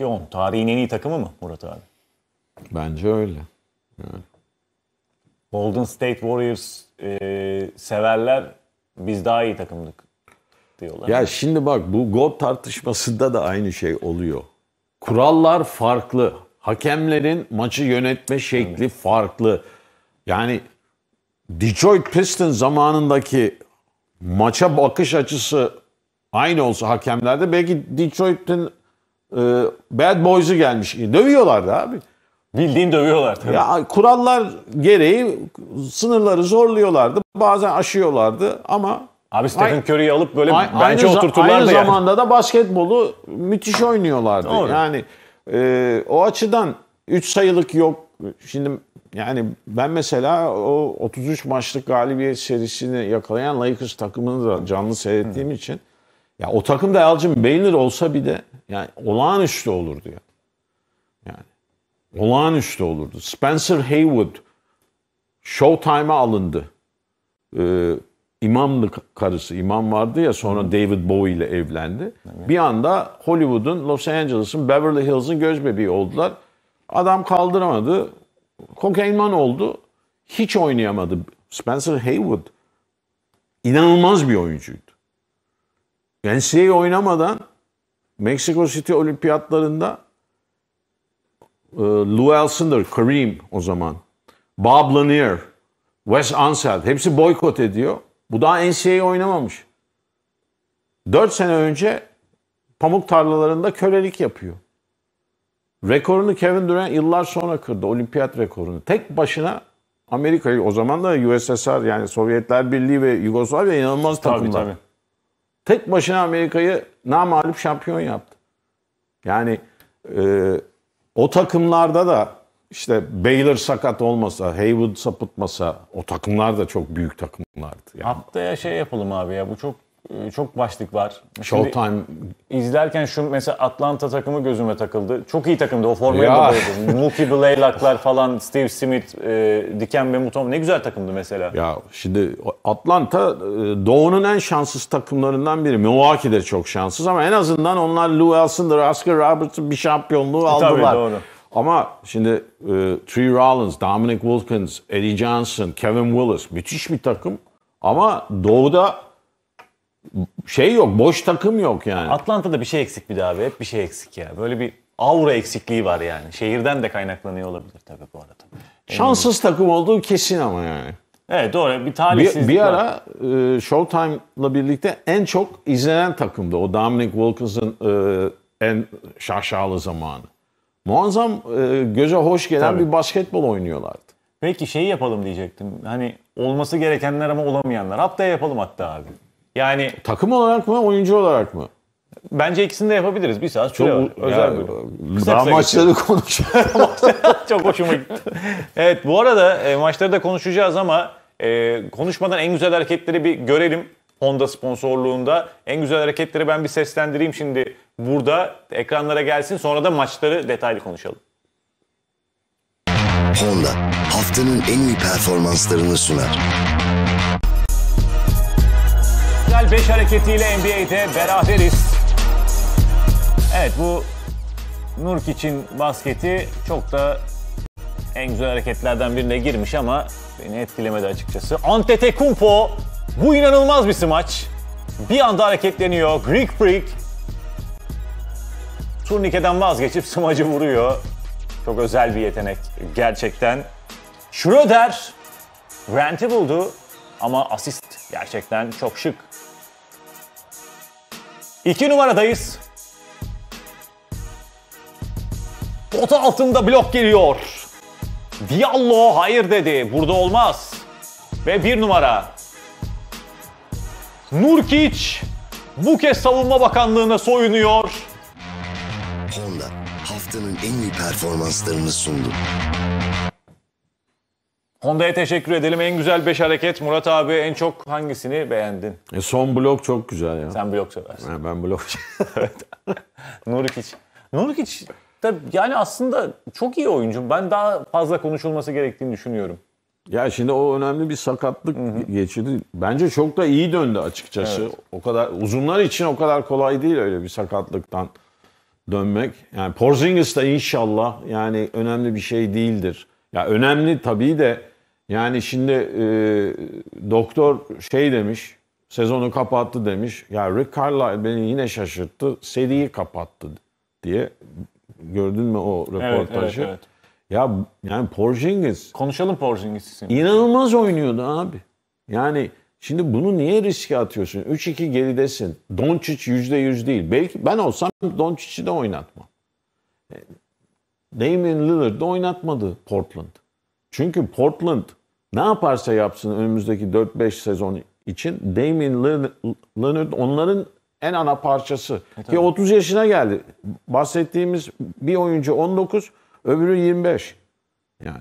Lyon. Şey, tarihin en iyi takımı mı Murat abi? Bence öyle. Golden State Warriors e, severler biz daha iyi takımdık diyorlar. Ya şimdi bak bu gol tartışmasında da aynı şey oluyor. Kurallar farklı. Hakemlerin maçı yönetme şekli evet. farklı. Yani Detroit Pistons zamanındaki maça bakış açısı aynı olsa hakemlerde belki Detroit'in ee, bad Boys'u gelmiş. Dövüyorlardı abi. Bildiğin dövüyorlar tabii. Ya, kurallar gereği sınırları zorluyorlardı. Bazen aşıyorlardı ama Abi Stephen Curry'i alıp böyle bence oturturlardı aynı yani. zamanda da basketbolu müthiş oynuyorlardı. Doğru. Yani e, o açıdan 3 sayılık yok. Şimdi yani ben mesela o 33 maçlık galibiyet serisini yakalayan Lakers takımını da canlı seyrettiğim Hı. için ya o takımda da Elgin Baylor olsa bir de yani olağanüstü olurdu ya. Yani olağanüstü olurdu. Spencer Haywood Showtime'a alındı. Ee, imamdı karısı. imam vardı ya sonra David Bowie ile evlendi. Bir anda Hollywood'un, Los Angeles'ın, Beverly Hills'ın göz bebeği oldular. Adam kaldıramadı. Kokainman oldu. Hiç oynayamadı. Spencer Haywood inanılmaz bir oyuncuydu. NCAA oynamadan Meksiko City olimpiyatlarında e, Lou Alcindor, Kareem o zaman, Bob Lanier, Wes Unseld hepsi boykot ediyor. Bu daha NCAA oynamamış. 4 sene önce pamuk tarlalarında kölelik yapıyor. Rekorunu Kevin Durant yıllar sonra kırdı. Olimpiyat rekorunu. Tek başına Amerika'yı o zaman da USSR yani Sovyetler Birliği ve Yugoslavya inanılmaz takımlar. Tabii, Tek başına Amerika'yı namalup şampiyon yaptı. Yani e, o takımlarda da işte Baylor sakat olmasa, Haywood sapıtmasa o takımlar da çok büyük takımlardı. Yani. Haftaya şey yapalım abi ya bu çok ee, çok başlık var. Showtime. İzlerken şu mesela Atlanta takımı gözüme takıldı. Çok iyi takımdı. O formaya da bayıldım. Mookie Blaylock'lar falan, Steve Smith, e, Diken Bemutom ne güzel takımdı mesela. Ya şimdi Atlanta e, Doğu'nun en şanssız takımlarından biri. Milwaukee de çok şanssız ama en azından onlar Lou Alcindor, Oscar Robertson bir şampiyonluğu e, aldılar. Tabii doğru. Ama şimdi e, Tree Rollins, Dominic Wilkins, Eddie Johnson, Kevin Willis müthiş bir takım. Ama Doğu'da şey yok, boş takım yok yani. Atlanta'da bir şey eksik bir daha abi. Hep bir şey eksik ya. Böyle bir aura eksikliği var yani. Şehirden de kaynaklanıyor olabilir tabii bu arada. Ee, Şanssız takım olduğu kesin ama yani. Evet doğru bir talihsizlik Bir, bir ara e, Showtime'la birlikte en çok izlenen takımdı. O Dominic Wilkins'ın e, en şaşalı zamanı. Muazzam e, göze hoş gelen Tabii. bir basketbol oynuyorlardı. Peki şey yapalım diyecektim. Hani olması gerekenler ama olamayanlar. Haftaya yapalım hatta abi. Yani takım olarak mı, oyuncu olarak mı? Bence ikisini de yapabiliriz. Bir saat süre Özel ya, bölüm. daha maçları konuşacağız Çok hoşuma gitti. Evet bu arada e, maçları da konuşacağız ama e, konuşmadan en güzel hareketleri bir görelim. Honda sponsorluğunda. En güzel hareketleri ben bir seslendireyim şimdi burada. Ekranlara gelsin sonra da maçları detaylı konuşalım. Honda haftanın en iyi performanslarını sunar. Final 5 hareketiyle NBA'de beraberiz. Evet bu Nurk için basketi çok da en güzel hareketlerden birine girmiş ama beni etkilemedi açıkçası. Antetokounmpo bu inanılmaz bir smaç. Bir anda hareketleniyor. Greek Freak turnikeden vazgeçip smacı vuruyor. Çok özel bir yetenek gerçekten. Schroeder Grant'i buldu ama asist gerçekten çok şık. 2 numaradayız. Pota altında blok geliyor. Diallo hayır dedi. Burada olmaz. Ve bir numara. Nurkic bu kez Savunma Bakanlığı'na soyunuyor. Honda haftanın en iyi performanslarını sundu. Honda'ya teşekkür edelim. En güzel 5 hareket. Murat abi en çok hangisini beğendin? E son blok çok güzel ya. Sen blok seversin. Ha, ben blok. evet. Nurikic. Nurikic de yani aslında çok iyi oyuncu. Ben daha fazla konuşulması gerektiğini düşünüyorum. Ya şimdi o önemli bir sakatlık Hı-hı. geçirdi. Bence çok da iyi döndü açıkçası. Evet. O kadar uzunlar için o kadar kolay değil öyle bir sakatlıktan dönmek. Yani Porzingis de inşallah yani önemli bir şey değildir. Ya önemli tabii de yani şimdi e, doktor şey demiş, sezonu kapattı demiş. Ya Rick Carlisle beni yine şaşırttı, seriyi kapattı diye. Gördün mü o röportajı? Evet, evet, evet. Ya yani Porzingis. Konuşalım Porzingis İnanılmaz oynuyordu abi. Yani şimdi bunu niye riske atıyorsun? 3-2 geridesin. Doncic %100 değil. Belki ben olsam Doncic'i de oynatmam. E, Damian Lillard da oynatmadı Portland. Çünkü Portland ne yaparsa yapsın önümüzdeki 4-5 sezon için Damian Leonard onların en ana parçası. E, Ki 30 yaşına geldi. Bahsettiğimiz bir oyuncu 19, öbürü 25. Yani.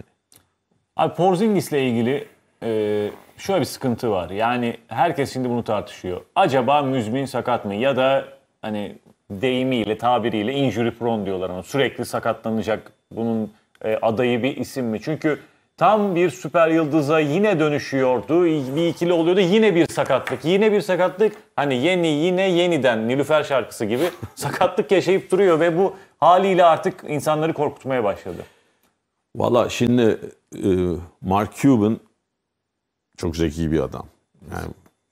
Abi ile ilgili e, şöyle bir sıkıntı var. Yani herkes şimdi bunu tartışıyor. Acaba müzmin sakat mı? Ya da hani deyimiyle, tabiriyle injury prone diyorlar ama Sürekli sakatlanacak bunun e, adayı bir isim mi? Çünkü tam bir süper yıldıza yine dönüşüyordu. Bir ikili oluyordu. Yine bir sakatlık. Yine bir sakatlık. Hani yeni yine yeniden Nilüfer şarkısı gibi sakatlık yaşayıp duruyor ve bu haliyle artık insanları korkutmaya başladı. Valla şimdi e, Mark Cuban çok zeki bir adam. Yani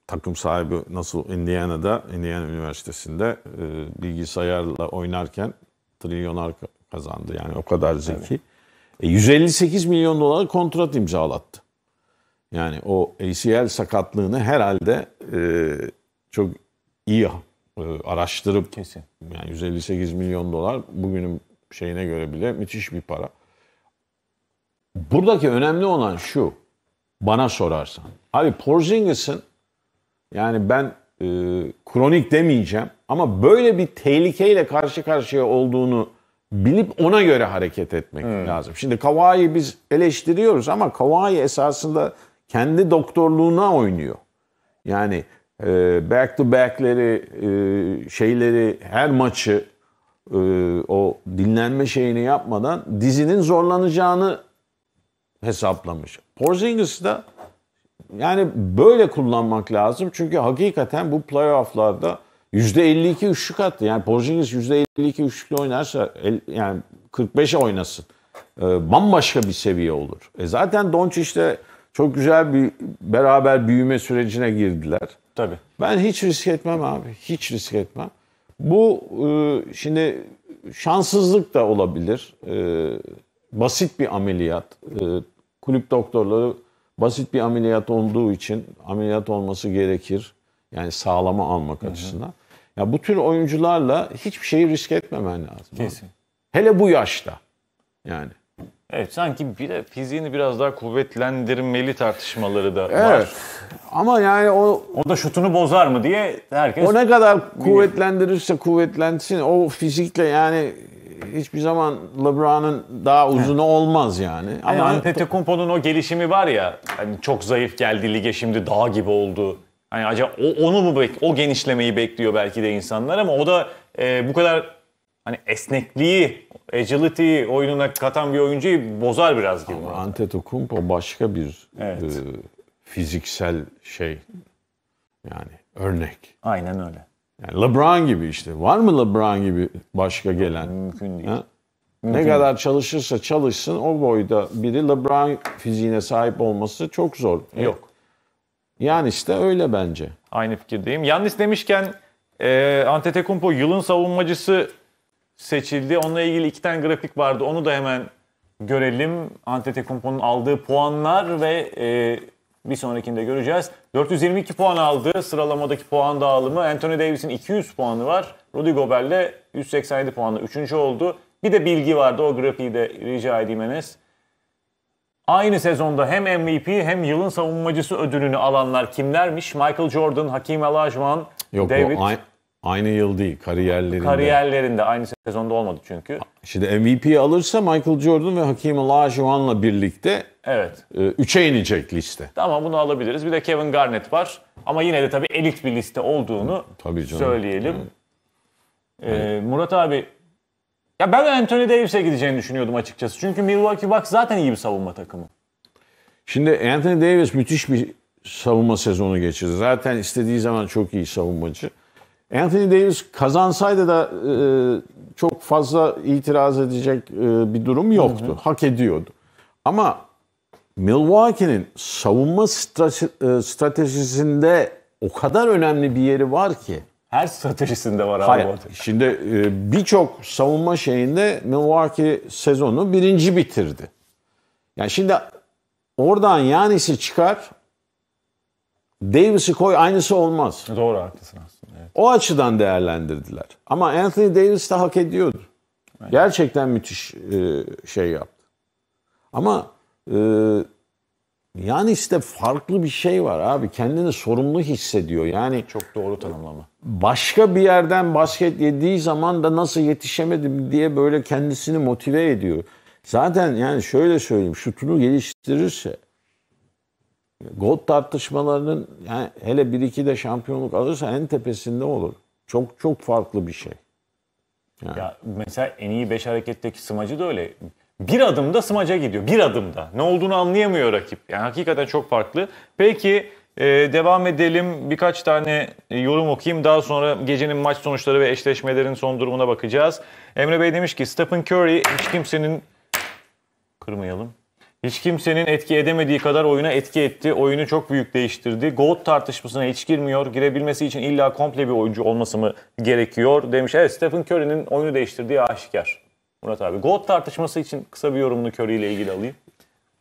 takım sahibi nasıl Indiana'da, Indiana Üniversitesi'nde e, bilgisayarla oynarken trilyonlar kazandı. Yani o kadar zeki. Evet. E, 158 milyon dolar kontrat imzalattı. Yani o ACL sakatlığını herhalde e, çok iyi e, araştırıp kesin. Yani 158 milyon dolar bugünün şeyine göre bile müthiş bir para. Buradaki önemli olan şu. Bana sorarsan. Abi Porzingis'in yani ben e, kronik demeyeceğim ama böyle bir tehlikeyle karşı karşıya olduğunu bilip ona göre hareket etmek hmm. lazım. Şimdi Kavai'yi biz eleştiriyoruz ama Kavai esasında kendi doktorluğuna oynuyor. Yani e, back to back'leri, e, şeyleri, her maçı e, o dinlenme şeyini yapmadan dizinin zorlanacağını hesaplamış. Porzingis da yani böyle kullanmak lazım. Çünkü hakikaten bu playoff'larda %52 üçlük attı. Yani Porzingis %52 üçlükle oynarsa el, yani 45'e oynasın. E, bambaşka bir seviye olur. E zaten Doncic de çok güzel bir beraber büyüme sürecine girdiler. Tabii. Ben hiç risk etmem abi. Hiç risk etmem. Bu e, şimdi şanssızlık da olabilir. E, basit bir ameliyat. E, kulüp doktorları basit bir ameliyat olduğu için ameliyat olması gerekir yani sağlama almak açısından. Ya bu tür oyuncularla hiçbir şeyi risk etmemen lazım. Kesin. Abi. Hele bu yaşta. Yani. Evet sanki bir de fiziğini biraz daha kuvvetlendirmeli tartışmaları da evet. var. Ama yani o... O da şutunu bozar mı diye herkes... O ne kadar kuvvetlendirirse kuvvetlensin o fizikle yani hiçbir zaman LeBron'un daha uzunu olmaz yani. E, Ama yani Antetokounmpo'nun o gelişimi var ya hani çok zayıf geldi lige şimdi dağ gibi oldu. Hani acaba o, onu mu bek o genişlemeyi bekliyor belki de insanlar ama o da e, bu kadar hani esnekliği, agility oyununa katan bir oyuncuyu bozar biraz gibi. Ama Antetokounmpo başka bir evet. e, fiziksel şey yani örnek. Aynen öyle. Yani LeBron gibi işte. Var mı LeBron gibi başka gelen? Mümkün değil. Ha? Mümkün. Ne kadar çalışırsa çalışsın o boyda biri LeBron fiziğine sahip olması çok zor. Yok. Yani işte öyle bence. Aynı fikirdeyim. Yannis demişken e, Antetokounmpo yılın savunmacısı seçildi. Onunla ilgili iki tane grafik vardı. Onu da hemen görelim. Antetokounmpo'nun aldığı puanlar ve e, bir sonrakinde göreceğiz. 422 puan aldı. Sıralamadaki puan dağılımı. Anthony Davis'in 200 puanı var. Rudy Gobert'le 187 puanla üçüncü oldu. Bir de bilgi vardı. O grafiği de rica edeyim Enes. Aynı sezonda hem MVP hem yılın savunmacısı ödülünü alanlar kimlermiş? Michael Jordan, Hakim Olajuwon, Yok, David. O aynı yıl değil, kariyerlerinde. Kariyerlerinde aynı sezonda olmadı çünkü. Şimdi MVP alırsa Michael Jordan ve Hakim Olajuwon'la birlikte Evet. E, üçe inecek liste. Tamam bunu alabiliriz. Bir de Kevin Garnett var. Ama yine de tabii elit bir liste olduğunu tabii canım. söyleyelim. Evet. Ee, Murat abi ya ben Anthony Davis'e gideceğini düşünüyordum açıkçası. Çünkü Milwaukee Bucks zaten iyi bir savunma takımı. Şimdi Anthony Davis müthiş bir savunma sezonu geçirdi. Zaten istediği zaman çok iyi savunmacı. Anthony Davis kazansaydı da e, çok fazla itiraz edecek e, bir durum yoktu. Hı hı. Hak ediyordu. Ama Milwaukee'nin savunma strate- stratejisinde o kadar önemli bir yeri var ki her stratejisinde var Hayır. abi. Şimdi e, birçok savunma şeyinde Milwaukee sezonu birinci bitirdi. Yani şimdi oradan Yanis'i çıkar. Davis'i koy aynısı olmaz. Doğru haklısın aslında. Evet. O açıdan değerlendirdiler. Ama Anthony Davis de hak ediyordu. Aynen. Gerçekten müthiş e, şey yaptı. Ama e, yani işte farklı bir şey var abi. Kendini sorumlu hissediyor. Yani çok doğru tanımlama. Başka bir yerden basket yediği zaman da nasıl yetişemedim diye böyle kendisini motive ediyor. Zaten yani şöyle söyleyeyim şutunu geliştirirse gol tartışmalarının yani hele bir iki de şampiyonluk alırsa en tepesinde olur. Çok çok farklı bir şey. Yani. Ya mesela en iyi 5 hareketteki smacı da öyle bir adımda smaca gidiyor. Bir adımda. Ne olduğunu anlayamıyor rakip. Yani hakikaten çok farklı. Peki e, devam edelim. Birkaç tane e, yorum okuyayım. Daha sonra gecenin maç sonuçları ve eşleşmelerin son durumuna bakacağız. Emre Bey demiş ki Stephen Curry hiç kimsenin kırmayalım. Hiç kimsenin etki edemediği kadar oyuna etki etti. Oyunu çok büyük değiştirdi. Goat tartışmasına hiç girmiyor. Girebilmesi için illa komple bir oyuncu olması mı gerekiyor demiş. Evet Stephen Curry'nin oyunu değiştirdiği aşikar. Murat abi. Goat tartışması için kısa bir yorumunu Curry ile ilgili alayım.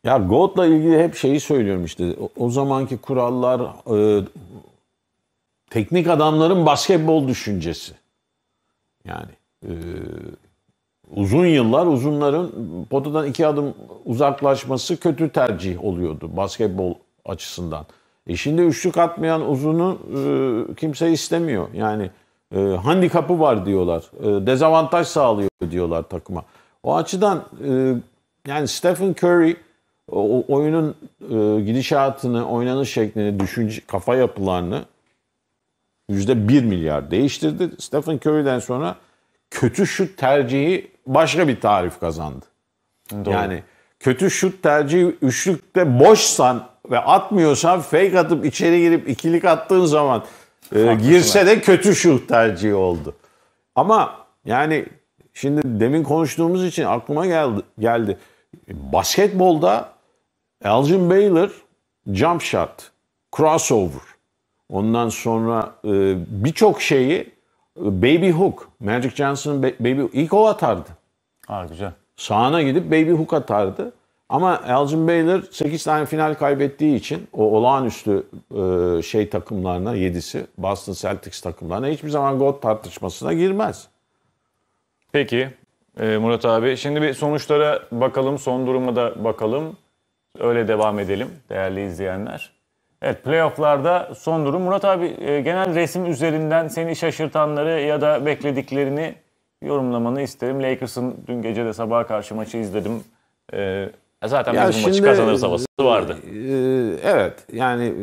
Ya Goat'la ilgili hep şeyi söylüyorum işte. O, o zamanki kurallar e, teknik adamların basketbol düşüncesi. Yani e, uzun yıllar uzunların potadan iki adım uzaklaşması kötü tercih oluyordu basketbol açısından. E şimdi üçlük atmayan uzunu e, kimse istemiyor. Yani e, handikapı var diyorlar. E, dezavantaj sağlıyor diyorlar takıma. O açıdan e, yani Stephen Curry o, oyunun e, gidişatını, oynanış şeklini, düşünce, kafa yapılarını yüzde bir milyar değiştirdi. Stephen Curry'den sonra kötü şut tercihi başka bir tarif kazandı. Doğru. Yani kötü şut tercihi üçlükte boşsan ve atmıyorsan fake atıp içeri girip ikilik attığın zaman e, girse de kötü şu tercihi oldu. Ama yani şimdi demin konuştuğumuz için aklıma geldi. geldi. Basketbolda Elgin Baylor jump shot, crossover. Ondan sonra e, birçok şeyi e, Baby Hook, Magic Johnson'ın Baby ilk o atardı. Ha güzel. Sağına gidip Baby Hook atardı. Ama Elgin Baylor 8 tane final kaybettiği için o olağanüstü e, şey takımlarına 7'si Boston Celtics takımlarına hiçbir zaman God tartışmasına girmez. Peki e, Murat abi şimdi bir sonuçlara bakalım son duruma da bakalım. Öyle devam edelim değerli izleyenler. Evet playofflarda son durum. Murat abi e, genel resim üzerinden seni şaşırtanları ya da beklediklerini yorumlamanı isterim. Lakers'ın dün gece de sabaha karşı maçı izledim. E, Zaten ya biz şimdi, maçı kazanırız havası vardı. E, evet yani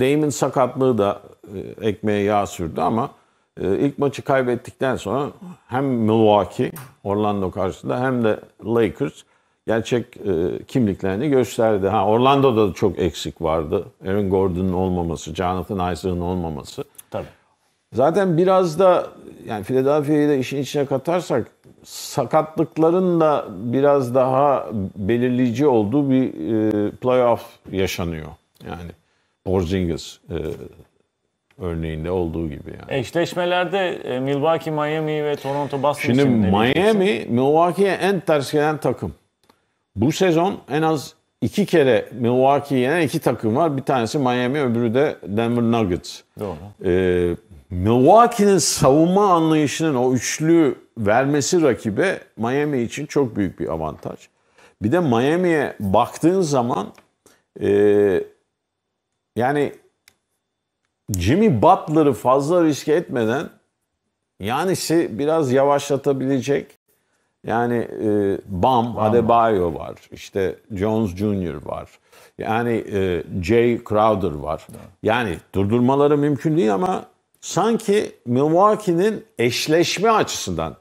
e, sakatlığı da e, ekmeğe yağ sürdü ama e, ilk maçı kaybettikten sonra hem Milwaukee Orlando karşısında hem de Lakers gerçek e, kimliklerini gösterdi. Ha Orlando'da da çok eksik vardı. Aaron Gordon'un olmaması, Jonathan Isaac'ın olmaması. Tabii. Zaten biraz da yani Philadelphia'yı da işin içine katarsak sakatlıkların da biraz daha belirleyici olduğu bir e, playoff yaşanıyor. Yani Porzingis e, örneğinde olduğu gibi yani. Eşleşmelerde e, Milwaukee, Miami ve Toronto Boston Şimdi Miami, Milwaukee'ye en ters gelen takım. Bu sezon en az iki kere Milwaukee'ye yenen iki takım var. Bir tanesi Miami, öbürü de Denver Nuggets. Doğru. Ee, Milwaukee'nin savunma anlayışının o üçlü vermesi rakibe Miami için çok büyük bir avantaj. Bir de Miami'ye baktığın zaman e, yani Jimmy Butler'ı fazla riske etmeden yani biraz yavaşlatabilecek yani e, Bam, Bam Adebayo var. işte Jones Jr. var. Yani e, Jay Crowder var. Yani durdurmaları mümkün değil ama sanki Milwaukee'nin eşleşme açısından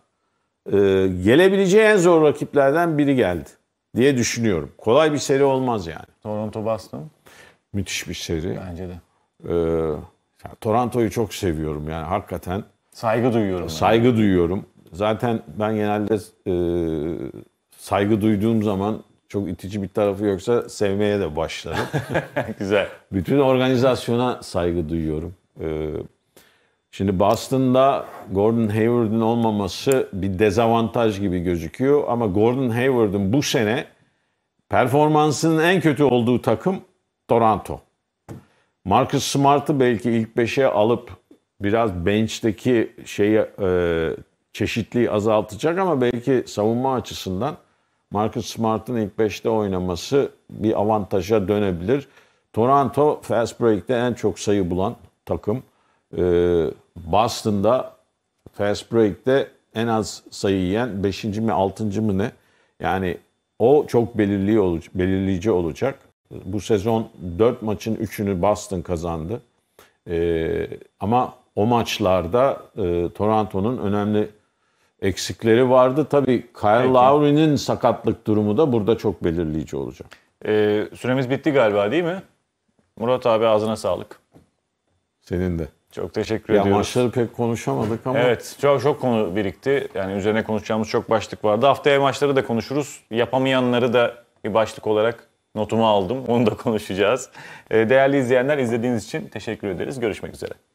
e, gelebileceği en zor rakiplerden biri geldi diye düşünüyorum. Kolay bir seri olmaz yani. Toronto Boston. Müthiş bir seri. Bence de. Ee, Toronto'yu çok seviyorum yani hakikaten. Saygı duyuyorum. Saygı yani. duyuyorum. Zaten ben genelde e, saygı duyduğum zaman çok itici bir tarafı yoksa sevmeye de başlarım. Güzel. Bütün organizasyona saygı duyuyorum. Ee, Şimdi Boston'da Gordon Hayward'ın olmaması bir dezavantaj gibi gözüküyor ama Gordon Hayward'ın bu sene performansının en kötü olduğu takım Toronto. Marcus Smart'ı belki ilk beşe alıp biraz bench'teki şeyi e, çeşitliği azaltacak ama belki savunma açısından Marcus Smart'ın ilk beşte oynaması bir avantaja dönebilir. Toronto fast break'te en çok sayı bulan takım. Ee, Boston'da fast break'te en az sayı yiyen 5. mi 6. mı ne? Yani o çok belirli olacak, belirleyici olacak. Bu sezon 4 maçın 3'ünü Boston kazandı. Ee, ama o maçlarda e, Toronto'nun önemli eksikleri vardı. Tabii Kyle Lowry'nin sakatlık durumu da burada çok belirleyici olacak. Ee, süremiz bitti galiba değil mi? Murat abi ağzına sağlık. Senin de. Çok teşekkür ya ediyoruz. Maçları pek konuşamadık ama. Evet çok çok konu birikti. Yani üzerine konuşacağımız çok başlık vardı. Haftaya maçları da konuşuruz. Yapamayanları da bir başlık olarak notumu aldım. Onu da konuşacağız. Ee, değerli izleyenler izlediğiniz için teşekkür ederiz. Görüşmek üzere.